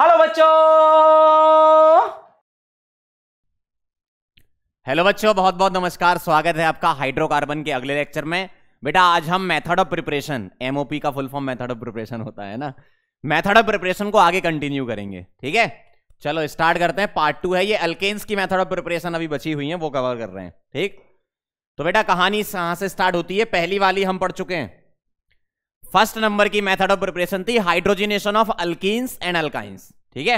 Hello बच्चों hello बच्चों बहुत बहुत नमस्कार स्वागत है आपका हाइड्रोकार्बन के अगले लेक्चर में बेटा आज हम मेथड ऑफ प्रिपरेशन एमओपी का full form method of preparation होता है ना मेथड ऑफ प्रिपरेशन को आगे कंटिन्यू करेंगे ठीक है चलो स्टार्ट करते हैं पार्ट टू है ये अल्केन्स की मेथड ऑफ प्रिपरेशन अभी बची हुई है वो कवर कर रहे हैं ठीक तो बेटा कहानी कहां से स्टार्ट होती है पहली वाली हम पढ़ चुके हैं फर्स्ट नंबर की मेथड ऑफ प्रिपरेशन थी हाइड्रोजिनेशन ऑफ अल्किस एंड अल्काइंस ठीक है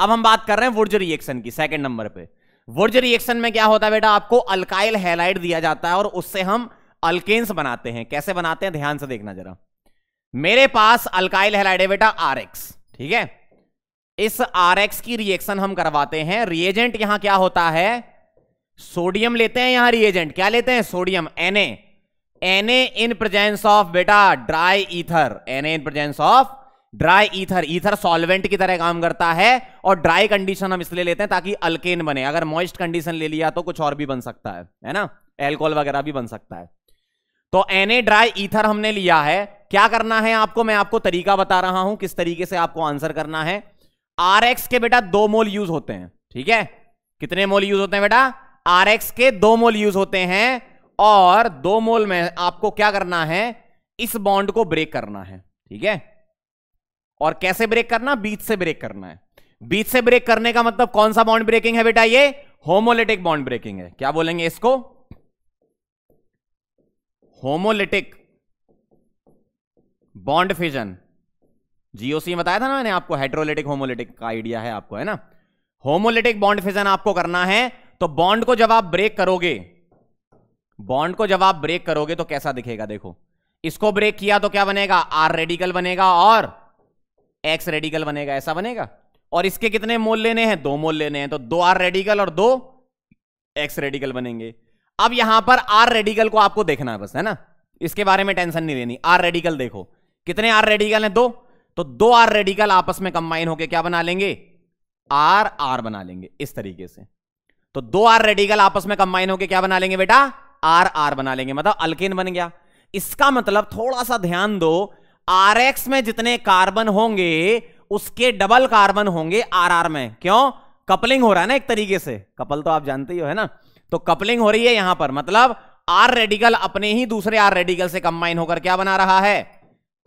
अब हम बात कर रहे हैं वुर्ज रिएक्शन की सेकंड नंबर पे वुर्ज रिएक्शन में क्या होता है बेटा आपको अल्काइल हेलाइड दिया जाता है और उससे हम अल्केन्स बनाते हैं कैसे बनाते हैं ध्यान से देखना जरा मेरे पास अल्काइल हेलाइड है बेटा आर ठीक है इस आर की रिएक्शन हम करवाते हैं रिएजेंट यहां क्या होता है सोडियम लेते हैं यहां रिएजेंट क्या लेते हैं sodium N A N A in presence of बेटा dry ether N A in presence of dry ether ether solvent की तरह काम करता है और ड्राई कंडीशन हम इसलिए लेते हैं ताकि अल्केन बने अगर मॉइस्ट कंडीशन ले लिया तो कुछ और भी बन सकता है है ना एल्कोहल वगैरह भी बन सकता है तो एन ए ड्राई ईथर हमने लिया है क्या करना है आपको मैं आपको तरीका बता रहा हूं किस तरीके से आपको आंसर करना है आर एक्स के बेटा दो मोल यूज होते हैं ठीक है कितने मोल यूज होते हैं बेटा आर एक्स के दो मोल यूज होते हैं और दो मोल में आपको क्या करना है इस बॉन्ड को ब्रेक करना है ठीक है और कैसे ब्रेक करना बीच से ब्रेक करना है बीच से ब्रेक करने का मतलब कौन सा बॉन्ड ब्रेकिंग है बेटा ये होमोलिटिक बॉन्ड ब्रेकिंग है क्या बोलेंगे इसको होमोलिटिक बॉन्ड फिजन जीओसी बताया था ना मैंने आपको हाइड्रोलिटिक होमोलिटिक का आइडिया है आपको है ना होमोलिटिक बॉन्ड फिजन आपको करना है तो बॉन्ड को जब आप ब्रेक करोगे बॉन्ड को जब आप ब्रेक करोगे तो कैसा दिखेगा देखो इसको ब्रेक किया तो क्या बनेगा आर रेडिकल बनेगा और एक्स रेडिकल बनेगा ऐसा बनेगा और इसके कितने मोल लेने हैं दो मोल लेने हैं तो दो आर रेडिकल और दो एक्स रेडिकल बनेंगे अब यहां पर आर रेडिकल को आपको देखना है बस है ना इसके बारे में टेंशन नहीं लेनी आर रेडिकल देखो कितने आर रेडिकल हैं दो तो दो आर रेडिकल आपस में कंबाइन होकर क्या बना लेंगे आर आर बना लेंगे इस तरीके से तो दो आर रेडिकल आपस में कंबाइन होकर क्या बना लेंगे बेटा आर आर बना लेंगे मतलब अल्केन बन गया इसका मतलब थोड़ा सा ध्यान दो आर एक्स में जितने कार्बन होंगे उसके डबल कार्बन होंगे आर आर में क्यों कपलिंग हो रहा है ना एक तरीके से कपल तो आप जानते ही हो है ना तो कपलिंग हो रही है यहां पर मतलब आर रेडिकल अपने ही दूसरे आर रेडिकल से कंबाइन होकर क्या बना रहा है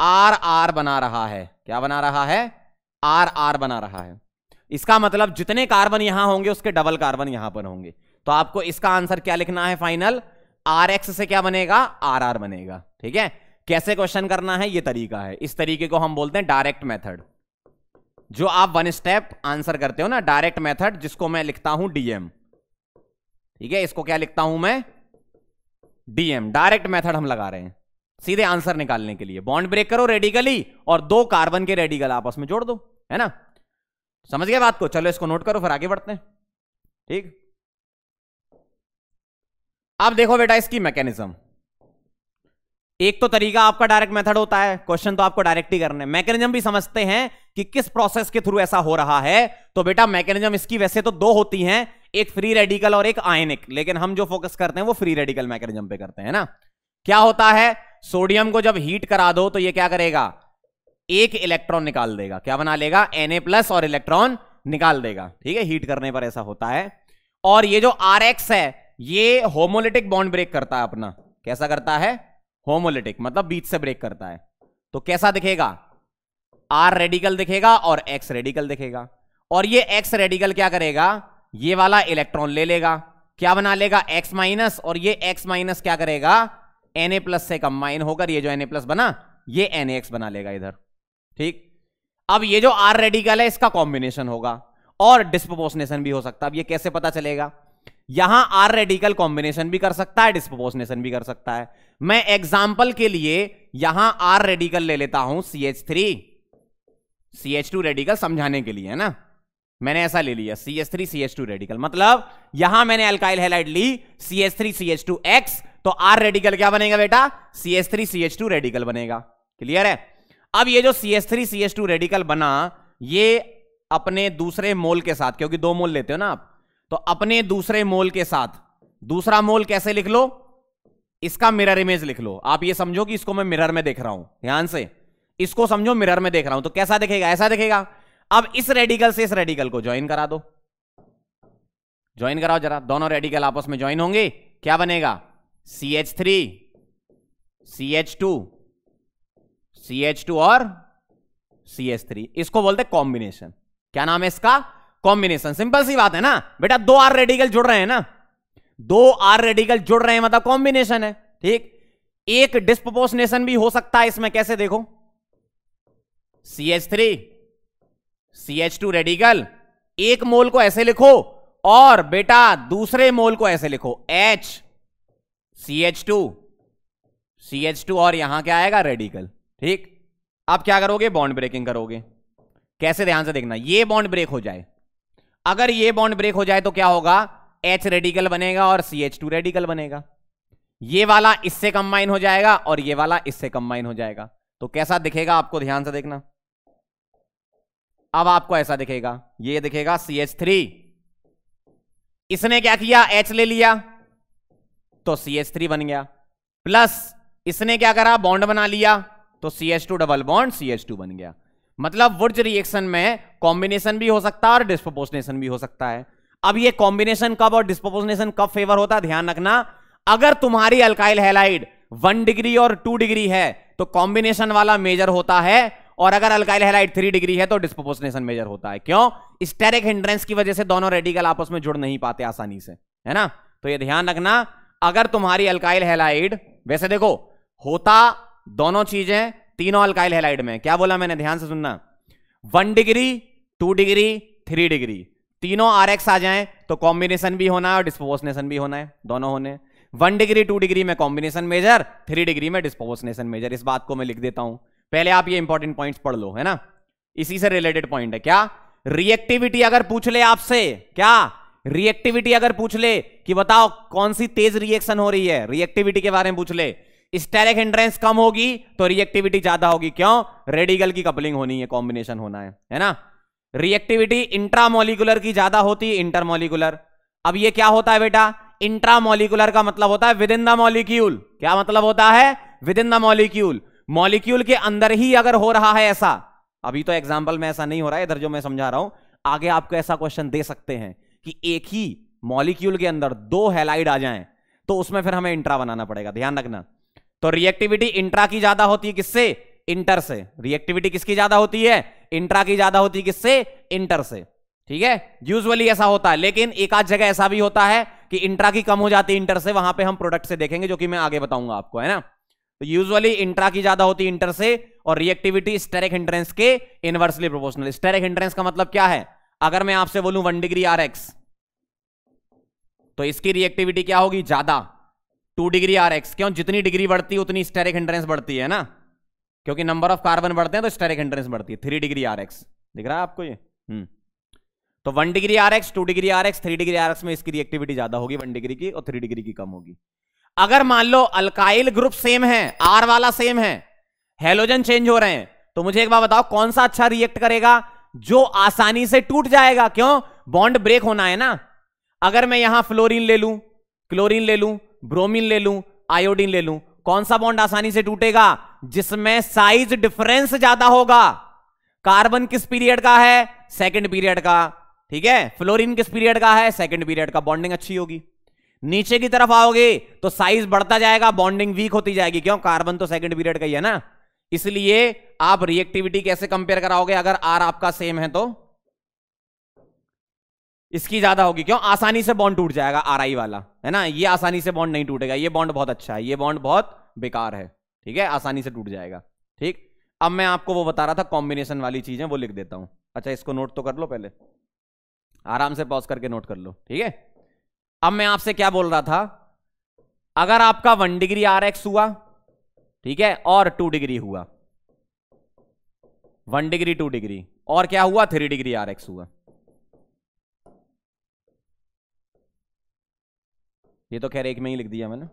आर आर बना रहा है क्या बना रहा है आर आर बना रहा है इसका मतलब जितने कार्बन यहां होंगे उसके डबल कार्बन यहां पर होंगे तो आपको इसका आंसर क्या लिखना है फाइनल आर एक्स से क्या बनेगा आर आर बनेगा ठीक है कैसे क्वेश्चन करना है ये तरीका है इस तरीके को हम बोलते हैं डायरेक्ट मेथड जो आप वन स्टेप आंसर करते हो ना डायरेक्ट मेथड जिसको मैं लिखता हूं डीएम ठीक है इसको क्या लिखता हूं मैं डीएम डायरेक्ट मेथड हम लगा रहे हैं सीधे आंसर निकालने के लिए बॉन्ड ब्रेक करो रेडिकली और दो कार्बन के रेडिकल आपस में जोड़ दो है ना समझ गया बात को चलो इसको नोट करो फिर आगे बढ़ते हैं ठीक अब देखो बेटा इसकी मैकेनिज्म एक तो तरीका आपका डायरेक्ट मेथड होता है क्वेश्चन तो आपको डायरेक्ट ही करने मैकेनिज्म भी समझते हैं कि किस प्रोसेस के थ्रू ऐसा हो रहा है तो बेटा मैकेनिज्म इसकी वैसे तो दो होती हैं एक फ्री रेडिकल और एक आयनिक लेकिन हम जो फोकस करते हैं वो फ्री रेडिकल मैकेनिज्म पे करते हैं ना क्या होता है सोडियम को जब हीट करा दो तो यह क्या करेगा एक इलेक्ट्रॉन निकाल देगा क्या बना लेगा एन प्लस और इलेक्ट्रॉन निकाल देगा ठीक है हीट करने पर ऐसा होता है और ये जो आर है ये होमोलिटिक बॉन्ड ब्रेक करता है अपना कैसा करता है होमोलिटिक मतलब बीच से ब्रेक करता है तो कैसा दिखेगा आर रेडिकल दिखेगा और एक्स रेडिकल दिखेगा और ये एक्स रेडिकल क्या करेगा ये वाला इलेक्ट्रॉन ले लेगा क्या बना लेगा एक्स माइनस और ये एक्स माइनस क्या करेगा एन ए प्लस से कंबाइन होकर ये जो एन ए प्लस बना ये एन एक्स बना लेगा इधर ठीक अब ये जो आर रेडिकल है इसका कॉम्बिनेशन होगा और डिस्प्रोपोर्शनेशन भी हो सकता है अब ये कैसे पता चलेगा यहां आर रेडिकल कॉम्बिनेशन भी कर सकता है डिस्पोपोसनेशन भी कर सकता है मैं एग्जाम्पल के लिए यहां आर रेडिकल ले लेता हूं C H three C H two radical समझाने के लिए है ना मैंने ऐसा ले लिया C H three C H two radical मतलब यहां मैंने अल्काइल हेलाइड ली C H three C H two X तो आर रेडिकल क्या बनेगा बेटा C H three C H two radical बनेगा क्लियर है अब ये जो C H three C H two radical बना ये अपने दूसरे मोल के साथ क्योंकि दो मोल लेते हो ना आप तो अपने दूसरे मोल के साथ दूसरा मोल कैसे लिख लो इसका मिरर इमेज लिख लो आप ये समझो कि इसको मैं मिरर में देख रहा हूं ध्यान से इसको समझो मिरर में देख रहा हूं तो कैसा दिखेगा ऐसा दिखेगा अब इस रेडिकल से इस रेडिकल को ज्वाइन करा दो ज्वाइन कराओ जरा दोनों रेडिकल आपस में ज्वाइन होंगे क्या बनेगा C H three C H two C H two और सी एच थ्री इसको बोलते कॉम्बिनेशन क्या नाम है इसका कॉम्बिनेशन सिंपल सी बात है ना बेटा दो आर रेडिकल जुड़ रहे हैं ना दो आर रेडिकल जुड़ रहे हैं मतलब कॉम्बिनेशन है ठीक एक डिस्प्रोपोर्शनेशन भी हो सकता है इसमें कैसे देखो C H three C H two radical एक मोल को ऐसे लिखो और बेटा दूसरे मोल को ऐसे लिखो H C H two C H two और यहां क्या आएगा रेडिकल ठीक आप क्या करोगे बॉन्ड ब्रेकिंग करोगे कैसे ध्यान से देखना ये बॉन्ड ब्रेक हो जाए अगर ये बॉन्ड ब्रेक हो जाए तो क्या होगा एच रेडिकल बनेगा और सी एच टू रेडिकल बनेगा ये वाला इससे कंबाइन हो जाएगा और ये वाला इससे कंबाइन हो जाएगा तो कैसा दिखेगा आपको ध्यान से देखना अब आपको ऐसा दिखेगा ये दिखेगा सी एच थ्री इसने क्या किया एच ले लिया तो सी एच थ्री बन गया प्लस इसने क्या करा बॉन्ड बना लिया तो C H two double bond C H two बन गया मतलब वुड्स रिएक्शन में कॉम्बिनेशन भी हो सकता है और डिस्पोपोजनेशन भी हो सकता है अब ये कॉम्बिनेशन कब और डिस्पोपोजनेशन कब फेवर होता है ध्यान रखना अगर तुम्हारी अल्काइल हेलाइड वन डिग्री और टू डिग्री है तो कॉम्बिनेशन वाला मेजर होता है और अगर अल्काइल हेलाइड थ्री डिग्री है तो डिस्पोपोजनेशन मेजर होता है क्यों स्टेरिक हिंड्रेंस की वजह से दोनों रेडिकल आपस में जुड़ नहीं पाते आसानी से है ना तो यह ध्यान रखना अगर तुम्हारी अल्काइल हेलाइड वैसे देखो होता दोनों चीजें तीनों अल्काइल हेलाइड में क्या बोला मैंने ध्यान से सुनना one degree two degree three degree तीनों आर एक्स आ जाए तो कॉम्बिनेशन भी होना है और डिस्पोसनेशन भी होना है दोनों होने वन डिग्री टू डिग्री में कॉम्बिनेशन मेजर थ्री डिग्री में डिस्पोसनेशन मेजर इस बात को मैं लिख देता हूं पहले आप ये इंपॉर्टेंट पॉइंट पढ़ लो है ना इसी से रिलेटेड पॉइंट है क्या रिएक्टिविटी अगर पूछ ले आपसे क्या रिएक्टिविटी अगर पूछ ले कि बताओ कौन सी तेज रिएक्शन हो रही है रिएक्टिविटी के बारे में पूछ ले स्टेरिक हिंड्रेंस कम होगी तो रिएक्टिविटी ज्यादा होगी क्यों रेडिकल की कपलिंग होनी है कॉम्बिनेशन होना है है ना रिएक्टिविटी इंट्रामोलिकुलर की ज्यादा होती है इंटरमोलिकुलर अब ये क्या होता है बेटा इंट्रामोलिकुलर का मतलब होता है विद इन द मॉलिक्यूल क्या मतलब होता है within the molecule molecule के अंदर ही अगर हो रहा है ऐसा अभी तो एग्जाम्पल में ऐसा नहीं हो रहा है इधर जो मैं समझा रहा हूं आगे आपको ऐसा क्वेश्चन दे सकते हैं कि एक ही मॉलिक्यूल के अंदर दो हेलाइड आ जाएं तो उसमें फिर हमें इंट्रा बनाना पड़ेगा ध्यान रखना तो रिएक्टिविटी इंट्रा की ज्यादा होती है किससे इंटर से रिएक्टिविटी किसकी ज्यादा होती है इंट्रा की ज्यादा होती है किससे इंटर से ठीक है यूजली ऐसा होता है लेकिन एक आध जगह ऐसा भी होता है कि इंट्रा की कम हो जाती है इंटर से वहां पे हम प्रोडक्ट से देखेंगे जो कि मैं आगे बताऊंगा आपको है ना तो यूजली इंट्रा की ज्यादा होती है इंटर से और रिएक्टिविटी स्टेरिक हिंड्रेंस के इनवर्सली प्रोपोर्शनल स्टेरिक हिंड्रेंस का मतलब क्या है अगर मैं आपसे बोलूं वन डिग्री आर एक्स तो इसकी रिएक्टिविटी क्या होगी ज्यादा टू डिग्री आर एक्स क्यों जितनी डिग्री बढ़ती है उतनी स्टेरिक हिंड्रेंस बढ़ती है ना क्योंकि नंबर ऑफ कार्बन बढ़ते हैं तो स्टेरिक हिंड्रेंस बढ़ती है थ्री डिग्री आर एक्स दिख रहा है आपको ये हम्म तो one degree R X two degree R X three degree R X में इसकी रिएक्टिविटी ज्यादा होगी वन डिग्री की और थ्री डिग्री की कम होगी अगर मान लो अल्काइल ग्रुप सेम है आर वाला सेम है हेलोजन चेंज हो रहे हैं तो मुझे एक बार बताओ कौन सा अच्छा रिएक्ट करेगा जो आसानी से टूट जाएगा क्यों बॉन्ड ब्रेक होना है ना अगर मैं यहां फ्लोरीन ले लूं क्लोरीन ले लूं ब्रोमीन ले लूं आयोडीन ले लूं कौन सा बॉन्ड आसानी से टूटेगा जिसमें साइज डिफरेंस ज्यादा होगा कार्बन किस पीरियड का है सेकंड पीरियड का ठीक है फ्लोरीन किस पीरियड का है सेकंड पीरियड का बॉन्डिंग अच्छी होगी नीचे की तरफ आओगे तो साइज बढ़ता जाएगा बॉन्डिंग वीक होती जाएगी क्यों कार्बन तो सेकंड पीरियड का ही है ना इसलिए आप रिएक्टिविटी कैसे कंपेयर कराओगे अगर आर आपका सेम है तो इसकी ज्यादा होगी क्यों आसानी से बॉन्ड टूट जाएगा आर वाला है ना ये आसानी से बॉन्ड नहीं टूटेगा ये बॉन्ड बहुत अच्छा है ये बॉन्ड बहुत बेकार है ठीक है आसानी से टूट जाएगा ठीक अब मैं आपको वो बता रहा था कॉम्बिनेशन वाली चीजें वो लिख देता हूं अच्छा इसको नोट तो कर लो पहले आराम से पॉज करके नोट कर लो ठीक है अब मैं आपसे क्या बोल रहा था अगर आपका वन डिग्री आर एक्स हुआ ठीक है और टू डिग्री हुआ वन डिग्री टू डिग्री और क्या हुआ थ्री डिग्री आर एक्स हुआ ये तो खैर एक में ही लिख दिया मैंने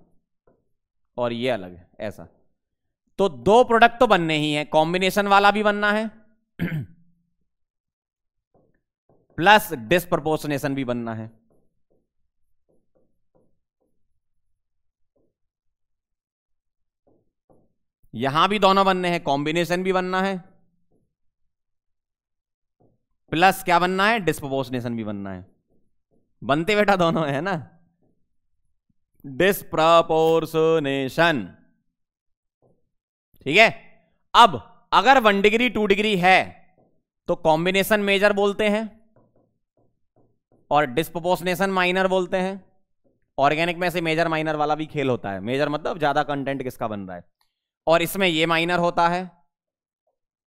और ये अलग है ऐसा तो दो प्रोडक्ट तो बनने ही हैं कॉम्बिनेशन वाला भी बनना है प्लस डिस्प्रपोर्शनेशन भी बनना है यहां भी दोनों बनने हैं कॉम्बिनेशन भी बनना है प्लस क्या बनना है डिस्प्रपोर्शनेशन भी बनना है बनते बेटा दोनों है ना डिस्प्रपोर्सनेशन ठीक है अब अगर वन डिग्री टू डिग्री है तो कॉम्बिनेशन मेजर बोलते हैं और डिस्प्रपोर्सनेशन माइनर बोलते हैं ऑर्गेनिक में से मेजर माइनर वाला भी खेल होता है मेजर मतलब ज्यादा कंटेंट किसका बन रहा है और इसमें ये माइनर होता है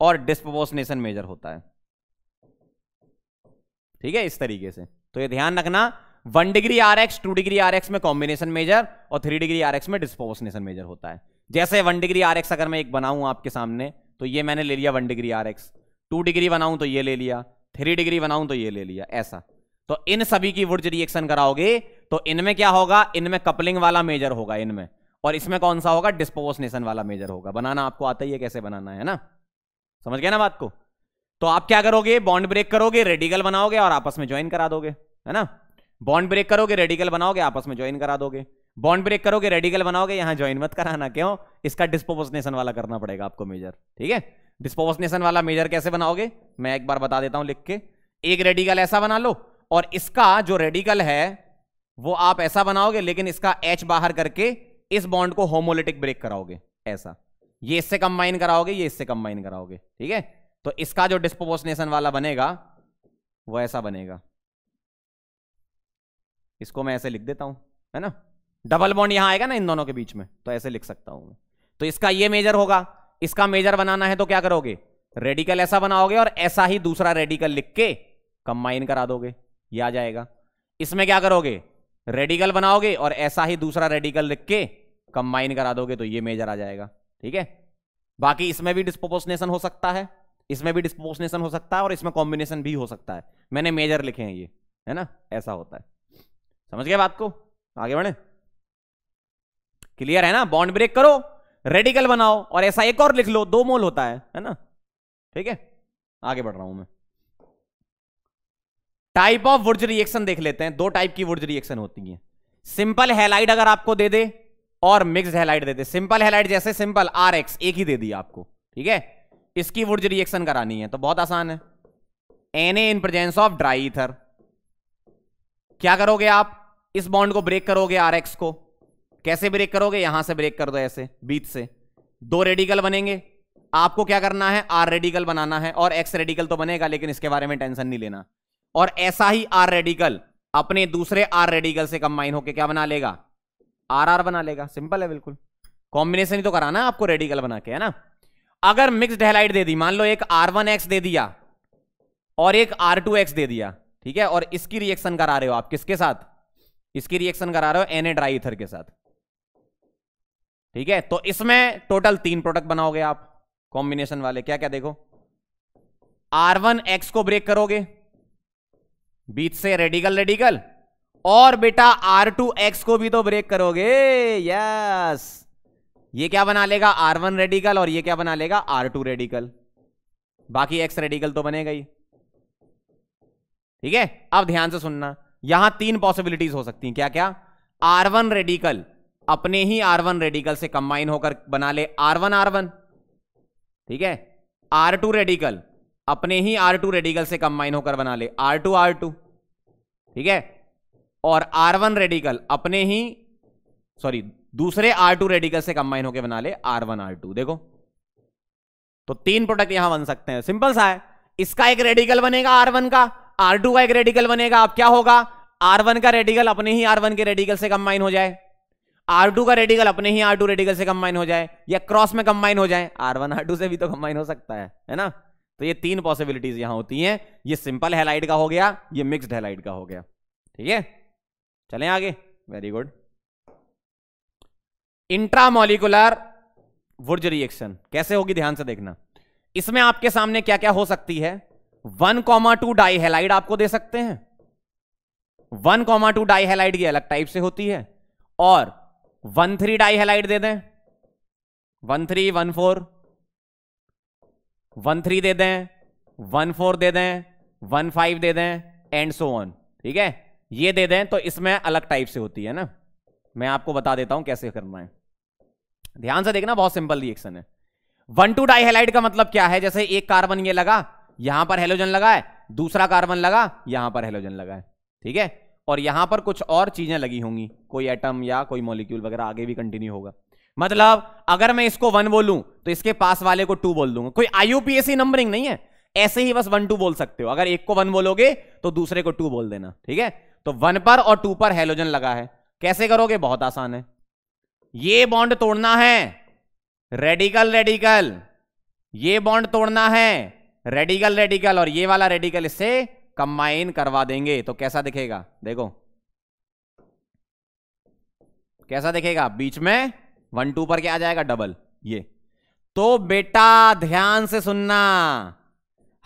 और डिस्प्रपोर्सनेशन मेजर होता है ठीक है इस तरीके से तो ये ध्यान रखना one degree R X two degree R X में कॉम्बिनेशन मेजर और थ्री डिग्री आर एक्स में डिस्पोसनेशन मेजर होता है जैसे वन डिग्री आर एक्स अगर मैं एक बनाऊं आपके सामने तो ये मैंने ले लिया one degree R X two degree बनाऊं तो ये ले लिया थ्री डिग्री बनाऊं तो ये ले लिया ऐसा तो इन सभी की वुड्स रिएक्शन कराओगे तो इनमें क्या होगा इनमें कपलिंग वाला मेजर होगा इनमें और इसमें कौन सा होगा डिस्पोसनेशन वाला मेजर होगा बनाना आपको आता ही है कैसे बनाना है ना समझ गया ना बात को तो आप क्या करोगे बॉन्ड ब्रेक करोगे रेडिकल बनाओगे और आपस में ज्वाइन करा दोगे है ना बॉन्ड ब्रेक करोगे रेडिकल बनाओगे आपस में ज्वाइन करा दोगे बॉन्ड ब्रेक करोगे रेडिकल बनाओगे यहां ज्वाइन मत कराना क्यों इसका डिस्पोपोसनेशन वाला करना पड़ेगा आपको मेजर ठीक है डिस्पोपोसनेशन वाला मेजर कैसे बनाओगे मैं एक बार बता देता हूं लिख के एक रेडिकल ऐसा बना लो और इसका जो रेडिकल है वो आप ऐसा बनाओगे लेकिन इसका एच बाहर करके इस बॉन्ड को होमोलिटिक ब्रेक कराओगे ऐसा ये इससे कंबाइन कराओगे ये इससे कंबाइन कराओगे ठीक है तो इसका जो डिस्पोपोसनेशन वाला बनेगा वो ऐसा बनेगा इसको मैं ऐसे लिख देता हूं है ना डबल बॉन्ड यहां आएगा ना इन दोनों के बीच में तो ऐसे लिख सकता हूं मैं तो इसका ये मेजर होगा इसका मेजर बनाना है तो क्या करोगे रेडिकल ऐसा बनाओगे और ऐसा ही दूसरा रेडिकल लिख के कंबाइन करा दोगे ये आ जाएगा इसमें क्या करोगे रेडिकल बनाओगे और ऐसा ही दूसरा रेडिकल लिख के कंबाइन करा दोगे तो ये मेजर आ जाएगा ठीक है बाकी इसमें भी डिस्पोपोसनेशन हो सकता है इसमें भी डिस्पोसनेशन हो सकता है और इसमें कॉम्बिनेशन भी हो सकता है मैंने मेजर लिखे हैं ये है ना ऐसा होता है समझ गया बात को आगे बढ़े क्लियर है ना बॉन्ड ब्रेक करो रेडिकल बनाओ और ऐसा एक और लिख लो दो मोल होता है है ना ठीक है आगे बढ़ रहा हूं मैं टाइप ऑफ वुड्स रिएक्शन देख लेते हैं दो टाइप की वुड्ज रिएक्शन होती है सिंपल हेलाइड अगर आपको दे दे और मिक्स हेलाइड दे दे सिंपल हेलाइड जैसे सिंपल आर एक ही दे दी आपको ठीक है इसकी वुड्ज रिएक्शन करानी है तो बहुत आसान है N A in presence of dry ether क्या करोगे आप इस बॉन्ड को ब्रेक करोगे आर एक्स को कैसे ब्रेक करोगे यहां से ब्रेक कर दो ऐसे बीच से दो रेडिकल बनेंगे आपको क्या करना है आर रेडिकल बनाना है और एक्स रेडिकल तो बनेगा लेकिन इसके बारे में टेंशन नहीं लेना और ऐसा ही आर रेडिकल अपने दूसरे आर रेडिकल से कंबाइन होकर क्या बना लेगा आर आर बना लेगा सिंपल है बिल्कुल कॉम्बिनेशन ही तो कराना आपको रेडिकल बना के है ना अगर मिक्स डेलाइट दे दी मान लो एक आर वन एक्स दे दिया और एक आर टू एक्स दे दिया ठीक है और इसकी रिएक्शन करा रहे हो आप किसके साथ इसकी रिएक्शन करा रहे हो एन ए के साथ ठीक है तो इसमें टोटल तीन प्रोडक्ट बनाओगे आप कॉम्बिनेशन वाले क्या क्या देखो आर वन एक्स को ब्रेक करोगे बीच से रेडिकल रेडिकल और बेटा आर टू एक्स को भी तो ब्रेक करोगे यस ये क्या बना लेगा आर वन रेडिकल और ये क्या बना लेगा आर टू रेडिकल बाकी एक्स रेडिकल तो बनेगा ही ठीक है अब ध्यान से सुनना यहां तीन पॉसिबिलिटीज हो सकती हैं क्या क्या आर वन रेडिकल अपने ही आर वन रेडिकल से कंबाइन होकर बना ले आर वन आर वन ठीक है आर टू रेडिकल अपने ही आर टू रेडिकल से कंबाइन होकर बना ले आर टू आर टू ठीक है और आर वन रेडिकल अपने ही सॉरी दूसरे आर टू रेडिकल से कंबाइन होकर बना ले आर वन आर टू देखो तो तीन प्रोडक्ट यहां बन सकते हैं सिंपल सा है इसका एक रेडिकल बनेगा आर वन का आर टू का एक रेडिकल बनेगा अब क्या होगा आर वन का रेडिकल अपने ही आर वन के रेडिकल से कंबाइन हो जाए आर टू का रेडिकल अपने ही आर टू रेडिकल से कंबाइन हो जाए या क्रॉस में कंबाइन हो जाए आर वन आर टू से भी तो कंबाइन हो सकता है है ना तो ये तीन पॉसिबिलिटीज यहां होती हैं ये सिंपल हेलाइट का हो गया ये मिक्सड हेलाइट का हो गया ठीक है चले आगे very good intramolecular Wurtz reaction कैसे होगी ध्यान से देखना इसमें आपके सामने क्या क्या हो सकती है वन कॉमा टू डाईहेलाइड आपको दे सकते हैं वन कॉमा टू डाईहेलाइड की अलग टाइप से होती है और वन थ्री डाईहेलाइड दे दें one three one four one three दे दें वन फोर दे दें वन फाइव दे दें एंड सो ऑन ठीक है ये दे दें तो इसमें अलग टाइप से होती है ना मैं आपको बता देता हूं कैसे करना है ध्यान से देखना बहुत सिंपल रिएक्शन है वन टू डाईहेलाइड का मतलब क्या है जैसे एक कार्बन ये लगा यहां पर हेलोजन लगा है दूसरा कार्बन लगा यहां पर हेलोजन लगा है ठीक है और यहां पर कुछ और चीजें लगी होंगी कोई एटम या कोई मॉलिक्यूल वगैरह आगे भी कंटिन्यू होगा मतलब अगर मैं इसको वन बोलूं तो इसके पास वाले को टू बोल दूंगा कोई आईयूपीएससी नंबरिंग नहीं है ऐसे ही बस वन टू बोल सकते हो अगर एक को वन बोलोगे तो दूसरे को टू बोल देना ठीक है तो वन पर और टू पर हेलोजन लगा है कैसे करोगे बहुत आसान है ये बॉन्ड तोड़ना है रेडिकल रेडिकल ये बॉन्ड तोड़ना है रेडिकल रेडिकल और ये वाला रेडिकल इससे कंबाइन करवा देंगे तो कैसा दिखेगा देखो कैसा दिखेगा बीच में वन टू पर क्या आ जाएगा डबल ये तो बेटा ध्यान से सुनना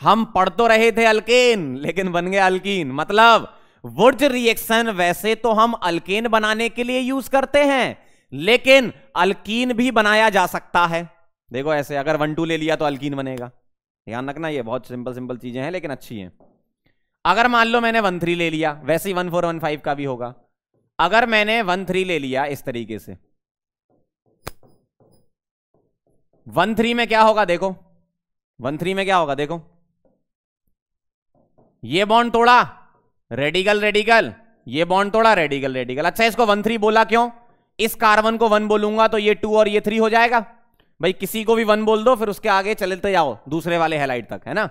हम पढ़ तो रहे थे अल्केन लेकिन बन गए अल्कीन मतलब वुर्ज रिएक्शन वैसे तो हम अल्केन बनाने के लिए यूज करते हैं लेकिन अल्कीन भी बनाया जा सकता है देखो ऐसे अगर वन टू ले लिया तो अल्कीन बनेगा ध्यान रखना ये बहुत सिंपल सिंपल चीजें हैं लेकिन अच्छी हैं अगर मान लो मैंने वन थ्री ले लिया वैसे ही वन फोर वन फाइव का भी होगा अगर मैंने वन थ्री ले लिया इस तरीके से वन थ्री में क्या होगा देखो वन थ्री में क्या होगा देखो ये बॉन्ड तोड़ा रेडिकल रेडिकल ये बॉन्ड तोड़ा रेडिकल रेडिकल अच्छा इसको वन थ्री बोला क्यों इस कार्बन को वन बोलूंगा तो ये टू और ये थ्री हो जाएगा भाई किसी को भी वन बोल दो फिर उसके आगे चलते जाओ दूसरे वाले हेलाइट तक है ना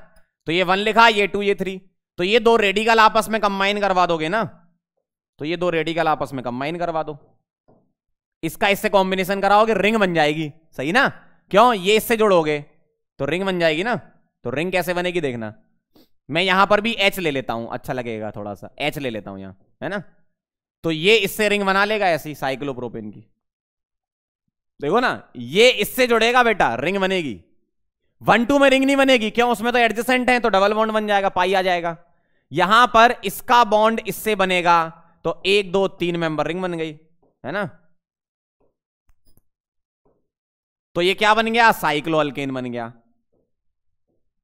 तो ये वन लिखा ये टू ये थ्री तो ये दो रेडिकल आपस में कंबाइन करवा दोगे ना तो ये दो रेडिकल आपस में कंबाइन करवा दो इसका इससे कॉम्बिनेशन कराओगे रिंग बन जाएगी सही ना क्यों ये इससे जोड़ोगे तो रिंग बन जाएगी ना तो रिंग कैसे बनेगी देखना मैं यहां पर भी एच ले लेता हूं अच्छा लगेगा थोड़ा सा एच ले लेता हूं यहां है ना तो ये इससे रिंग बना लेगा ऐसी साइक्लोप्रोपेन की देखो ना ये इससे जुड़ेगा बेटा रिंग बनेगी वन टू में रिंग नहीं बनेगी क्यों उसमें तो एडजस्टेंट है तो डबल बॉन्ड बन जाएगा पाई आ जाएगा यहां पर इसका बॉन्ड इससे बनेगा तो एक दो तीन मेंबर रिंग बन गई है ना तो ये क्या बन गया साइक्लो अल्केन बन गया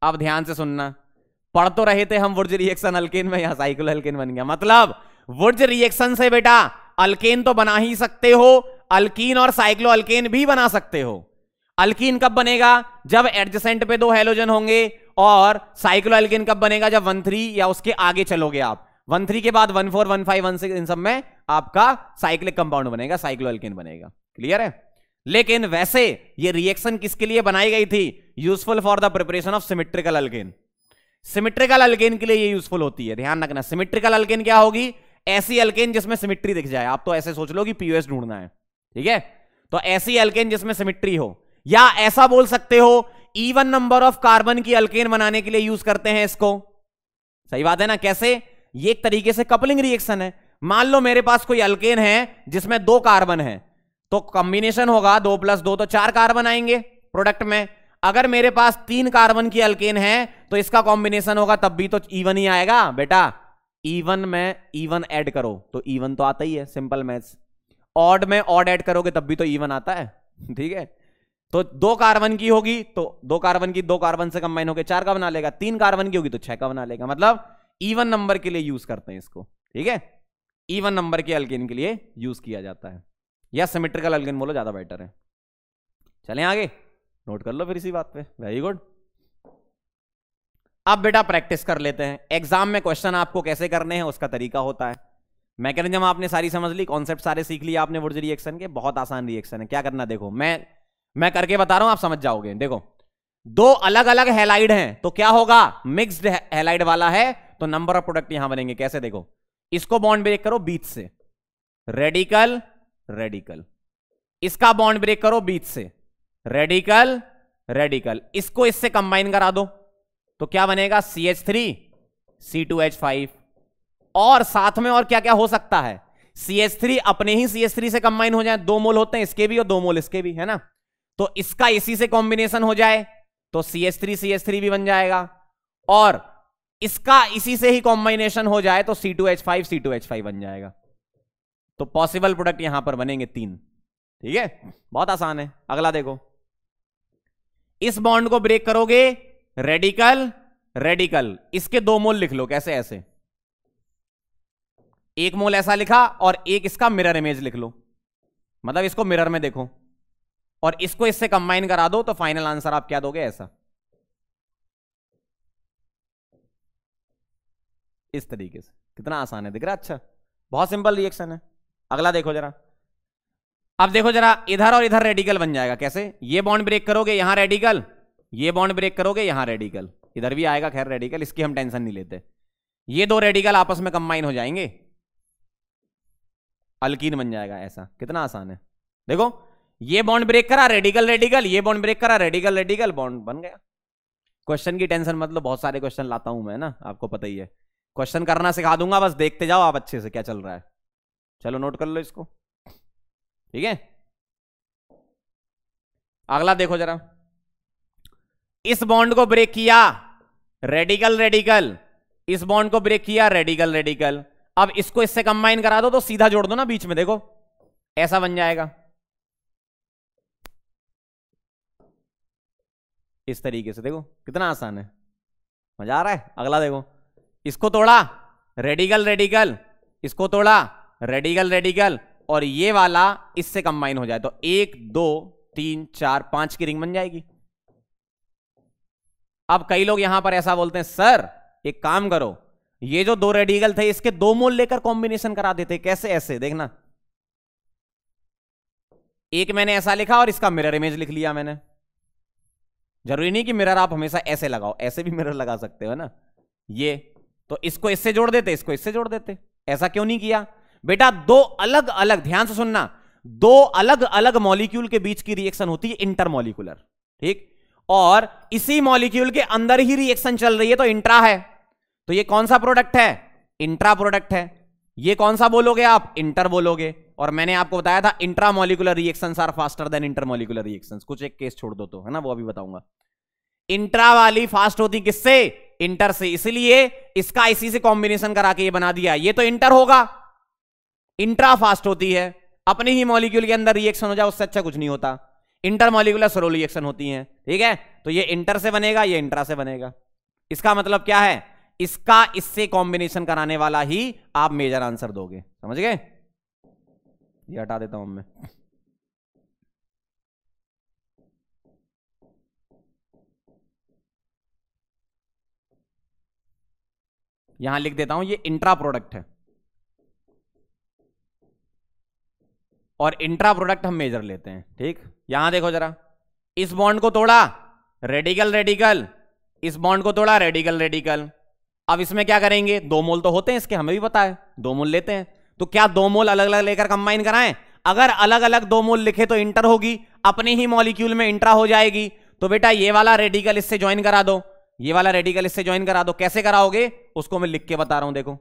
अब ध्यान से सुनना पढ़ तो रहे थे हम वुर्ज रिएक्शन अल्केन में यहां अल्केन बन गया मतलब वुर्ज रिएक्शन से बेटा अल्केन तो बना ही सकते हो अल्कीन और साइक्लो अल्केन भी बना सकते हो अल्कीन कब बनेगा जब एडजसेंट पे दो हेलोजन होंगे और साइक्लो अल्किन कब बनेगा जब वन थ्री या उसके आगे चलोगे आप वन थ्री के बाद one four one five one six इन सब में आपका साइक्लिक कंपाउंड बनेगा साइक्लो अल्किन बनेगा क्लियर है लेकिन वैसे ये रिएक्शन किसके लिए बनाई गई थी useful for the preparation of symmetrical alkene symmetrical alkene के लिए ये यूजफुल होती है ध्यान रखना सिमिट्रिकल अल्किन क्या होगी ऐसी अल्किन जिसमें सिमिट्री दिख जाए आप तो ऐसे सोच लो कि पीओएस ढूंढना है ठीक है तो ऐसी अल्केन जिसमें सिमिट्री हो या ऐसा बोल सकते हो इवन नंबर ऑफ कार्बन की अल्केन बनाने के लिए यूज करते हैं इसको सही बात है ना कैसे ये एक तरीके से कपलिंग रिएक्शन है मान लो मेरे पास कोई अल्केन है जिसमें दो कार्बन है तो कॉम्बिनेशन होगा दो प्लस दो तो चार कार्बन आएंगे प्रोडक्ट में अगर मेरे पास तीन कार्बन की अल्केन है तो इसका कॉम्बिनेशन होगा तब भी तो इवन ही आएगा बेटा इवन में इवन एड करो तो इवन तो आता ही है सिंपल मैथ ऑड में ऑड ऐड करोगे तब भी तो ईवन आता है ठीक है तो दो कार्बन की होगी तो दो कार्बन की दो कार्बन से कंबाइन होकर चार का बना लेगा तीन कार्बन की होगी तो छह का बना लेगा मतलब ईवन नंबर के लिए यूज करते हैं इसको ठीक है ईवन नंबर के अल्किन के लिए यूज किया जाता है या सिमेट्रिकल अल्किन बोलो ज्यादा बेटर है चले आगे नोट कर लो फिर इसी बात पे वेरी गुड अब बेटा प्रैक्टिस कर लेते हैं एग्जाम में क्वेश्चन आपको कैसे करने हैं उसका तरीका होता है मैकेनिज्म आपने सारी समझ ली कॉन्सेप्ट सारे सीख लिए आपने वर्ज रिएक्शन के बहुत आसान रिएक्शन है क्या करना देखो मैं मैं करके बता रहा हूं आप समझ जाओगे देखो दो अलग अलग हेलाइड हैं तो क्या होगा मिक्स्ड हेलाइड वाला है तो नंबर ऑफ प्रोडक्ट यहां बनेंगे कैसे देखो इसको बॉन्ड ब्रेक करो बीच से रेडिकल रेडिकल इसका बॉन्ड ब्रेक करो बीच से रेडिकल रेडिकल इसको इससे कंबाइन करा दो तो क्या बनेगा C H three C two H five और साथ में और क्या क्या हो सकता है थ्री अपने ही थ्री से कंबाइन हो जाए दो मोल होते हैं इसके भी और दो मोल इसके भी है ना तो इसका इसी से कॉम्बिनेशन हो जाए तो CH3 थ्री भी बन जाएगा और इसका इसी से ही कॉम्बिनेशन हो जाए तो एच फाइव बन जाएगा तो पॉसिबल प्रोडक्ट यहां पर बनेंगे तीन ठीक है बहुत आसान है अगला देखो इस बॉन्ड को ब्रेक करोगे रेडिकल रेडिकल इसके दो मोल लिख लो कैसे ऐसे एक मोल ऐसा लिखा और एक इसका मिरर इमेज लिख लो मतलब इसको मिरर में देखो और इसको इससे कंबाइन करा दो तो फाइनल आंसर आप क्या दोगे ऐसा इस तरीके से कितना आसान है दिख रहा अच्छा बहुत सिंपल रिएक्शन है अगला देखो जरा अब देखो जरा इधर और इधर रेडिकल बन जाएगा कैसे ये बॉन्ड ब्रेक करोगे यहां रेडिकल ये बॉन्ड ब्रेक करोगे यहां रेडिकल इधर भी आएगा खैर रेडिकल इसकी हम टेंशन नहीं लेते ये दो रेडिकल आपस में कंबाइन हो जाएंगे अल्किन बन जाएगा ऐसा कितना आसान है देखो ये बॉन्ड ब्रेक करा रेडिकल रेडिकल ये बॉन्ड ब्रेक करा रेडिकल रेडिकल बॉन्ड बन गया क्वेश्चन की टेंशन मतलब बहुत सारे क्वेश्चन लाता हूं मैं ना आपको पता ही है क्वेश्चन करना सिखा दूंगा बस देखते जाओ आप अच्छे से क्या चल रहा है चलो नोट कर लो इसको ठीक है अगला देखो जरा इस बॉन्ड को ब्रेक किया रेडिकल रेडिकल इस बॉन्ड को ब्रेक किया रेडिकल रेडिकल अब इसको इससे कंबाइन करा दो तो सीधा जोड़ दो ना बीच में देखो ऐसा बन जाएगा इस तरीके से देखो कितना आसान है मजा आ रहा है अगला देखो इसको तोड़ा रेडिकल रेडिकल इसको तोड़ा रेडिकल रेडिकल और ये वाला इससे कंबाइन हो जाए तो एक दो तीन चार पांच की रिंग बन जाएगी अब कई लोग यहां पर ऐसा बोलते हैं सर एक काम करो ये जो दो रेडिकल थे इसके दो मोल लेकर कॉम्बिनेशन करा देते कैसे ऐसे देखना एक मैंने ऐसा लिखा और इसका मिरर इमेज लिख लिया मैंने जरूरी नहीं कि मिरर आप हमेशा ऐसे लगाओ ऐसे भी मिरर लगा सकते हो ना ये तो इसको इससे जोड़ देते इसको इससे जोड़ देते ऐसा क्यों नहीं किया बेटा दो अलग अलग ध्यान से सुनना दो अलग अलग मॉलिक्यूल के बीच की रिएक्शन होती है इंटरमोलिकुलर ठीक और इसी मॉलिक्यूल के अंदर ही रिएक्शन चल रही है तो इंट्रा है तो ये कौन सा प्रोडक्ट है इंट्रा प्रोडक्ट है ये कौन सा बोलोगे आप इंटर बोलोगे और मैंने आपको बताया था intra molecular reaction are faster than inter molecular reaction कुछ एक केस छोड़ दो तो है ना वो अभी बताऊंगा इंट्रा वाली फास्ट होती किससे इंटर से इसलिए इसका इसी से कॉम्बिनेशन करा के ये बना दिया ये तो इंटर होगा इंट्रा फास्ट होती है अपने ही मॉलिक्यूल के अंदर रिएक्शन हो जाए उससे अच्छा कुछ नहीं होता इंटर मॉलिक्यूलर स्लो रिएक्शन होती है ठीक है तो ये इंटर से बनेगा ये इंट्रा से बनेगा इसका मतलब क्या है इसका इससे कॉम्बिनेशन कराने वाला ही आप मेजर आंसर दोगे समझ गए ये हटा देता हूं मैं यहां लिख देता हूं ये इंट्रा प्रोडक्ट है और इंट्रा प्रोडक्ट हम मेजर लेते हैं ठीक यहां देखो जरा इस बॉन्ड को तोड़ा रेडिकल रेडिकल इस बॉन्ड को तोड़ा रेडिकल रेडिकल अब इसमें क्या करेंगे दो मोल तो होते हैं इसके हमें भी पता है दो मोल लेते हैं तो क्या दो मोल अलग अलग लेकर कंबाइन कराएं अगर अलग अलग दो मोल लिखे तो इंटर होगी अपने ही मॉलिक्यूल में इंट्रा हो जाएगी तो बेटा ये वाला रेडिकल इससे ज्वाइन करा दो ये वाला रेडिकल इससे ज्वाइन करा दो कैसे कराओगे उसको मैं लिख के बता रहा हूं देखो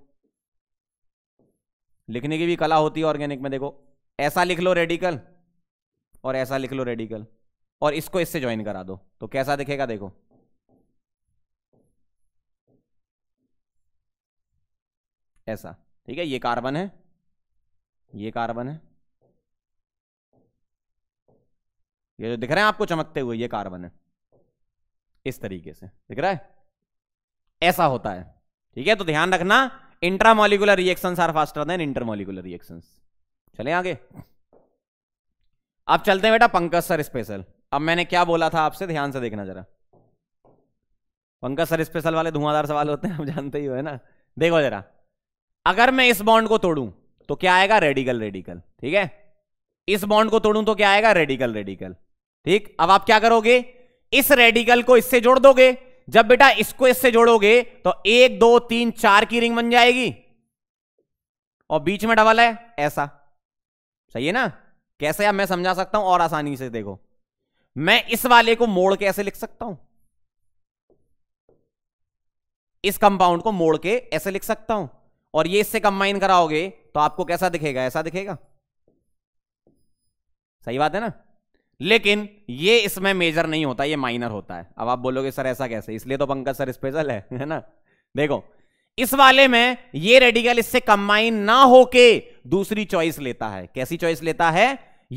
लिखने की भी कला होती है ऑर्गेनिक में देखो ऐसा लिख लो रेडिकल और ऐसा लिख लो रेडिकल और इसको इससे ज्वाइन करा दो तो कैसा दिखेगा देखो ऐसा ठीक है ये कार्बन है ये कार्बन है ये जो दिख रहे हैं आपको चमकते हुए ये कार्बन है इस तरीके से दिख रहा है ऐसा होता है ठीक है तो ध्यान रखना intramolecular reaction are faster than intermolecular reaction चले आगे अब चलते हैं बेटा पंकज सर स्पेशल अब मैंने क्या बोला था आपसे ध्यान से देखना जरा पंकज सर स्पेशल वाले धुआंधार सवाल होते हैं आप जानते ही हो है ना देखो जरा अगर मैं इस बॉन्ड को तोड़ूं तो क्या आएगा रेडिकल रेडिकल ठीक है इस बॉन्ड को तोड़ूं तो क्या आएगा रेडिकल रेडिकल ठीक अब आप क्या करोगे इस रेडिकल को इससे जोड़ दोगे जब बेटा इसको इससे जोड़ोगे तो एक दो तीन चार की रिंग बन जाएगी और बीच में डबल है ऐसा सही है ना कैसे आप मैं समझा सकता हूं और आसानी से देखो मैं इस वाले को मोड़ के ऐसे लिख सकता हूं इस कंपाउंड को मोड़ के ऐसे लिख सकता हूं और ये इससे कंबाइन कराओगे तो आपको कैसा दिखेगा ऐसा दिखेगा सही बात है ना लेकिन ये इसमें मेजर नहीं होता ये माइनर होता है अब आप बोलोगे सर ऐसा कैसे इसलिए तो पंकज सर स्पेशल है है ना देखो इस वाले में ये रेडिकल इससे कंबाइन ना होके दूसरी चॉइस लेता है कैसी चॉइस लेता है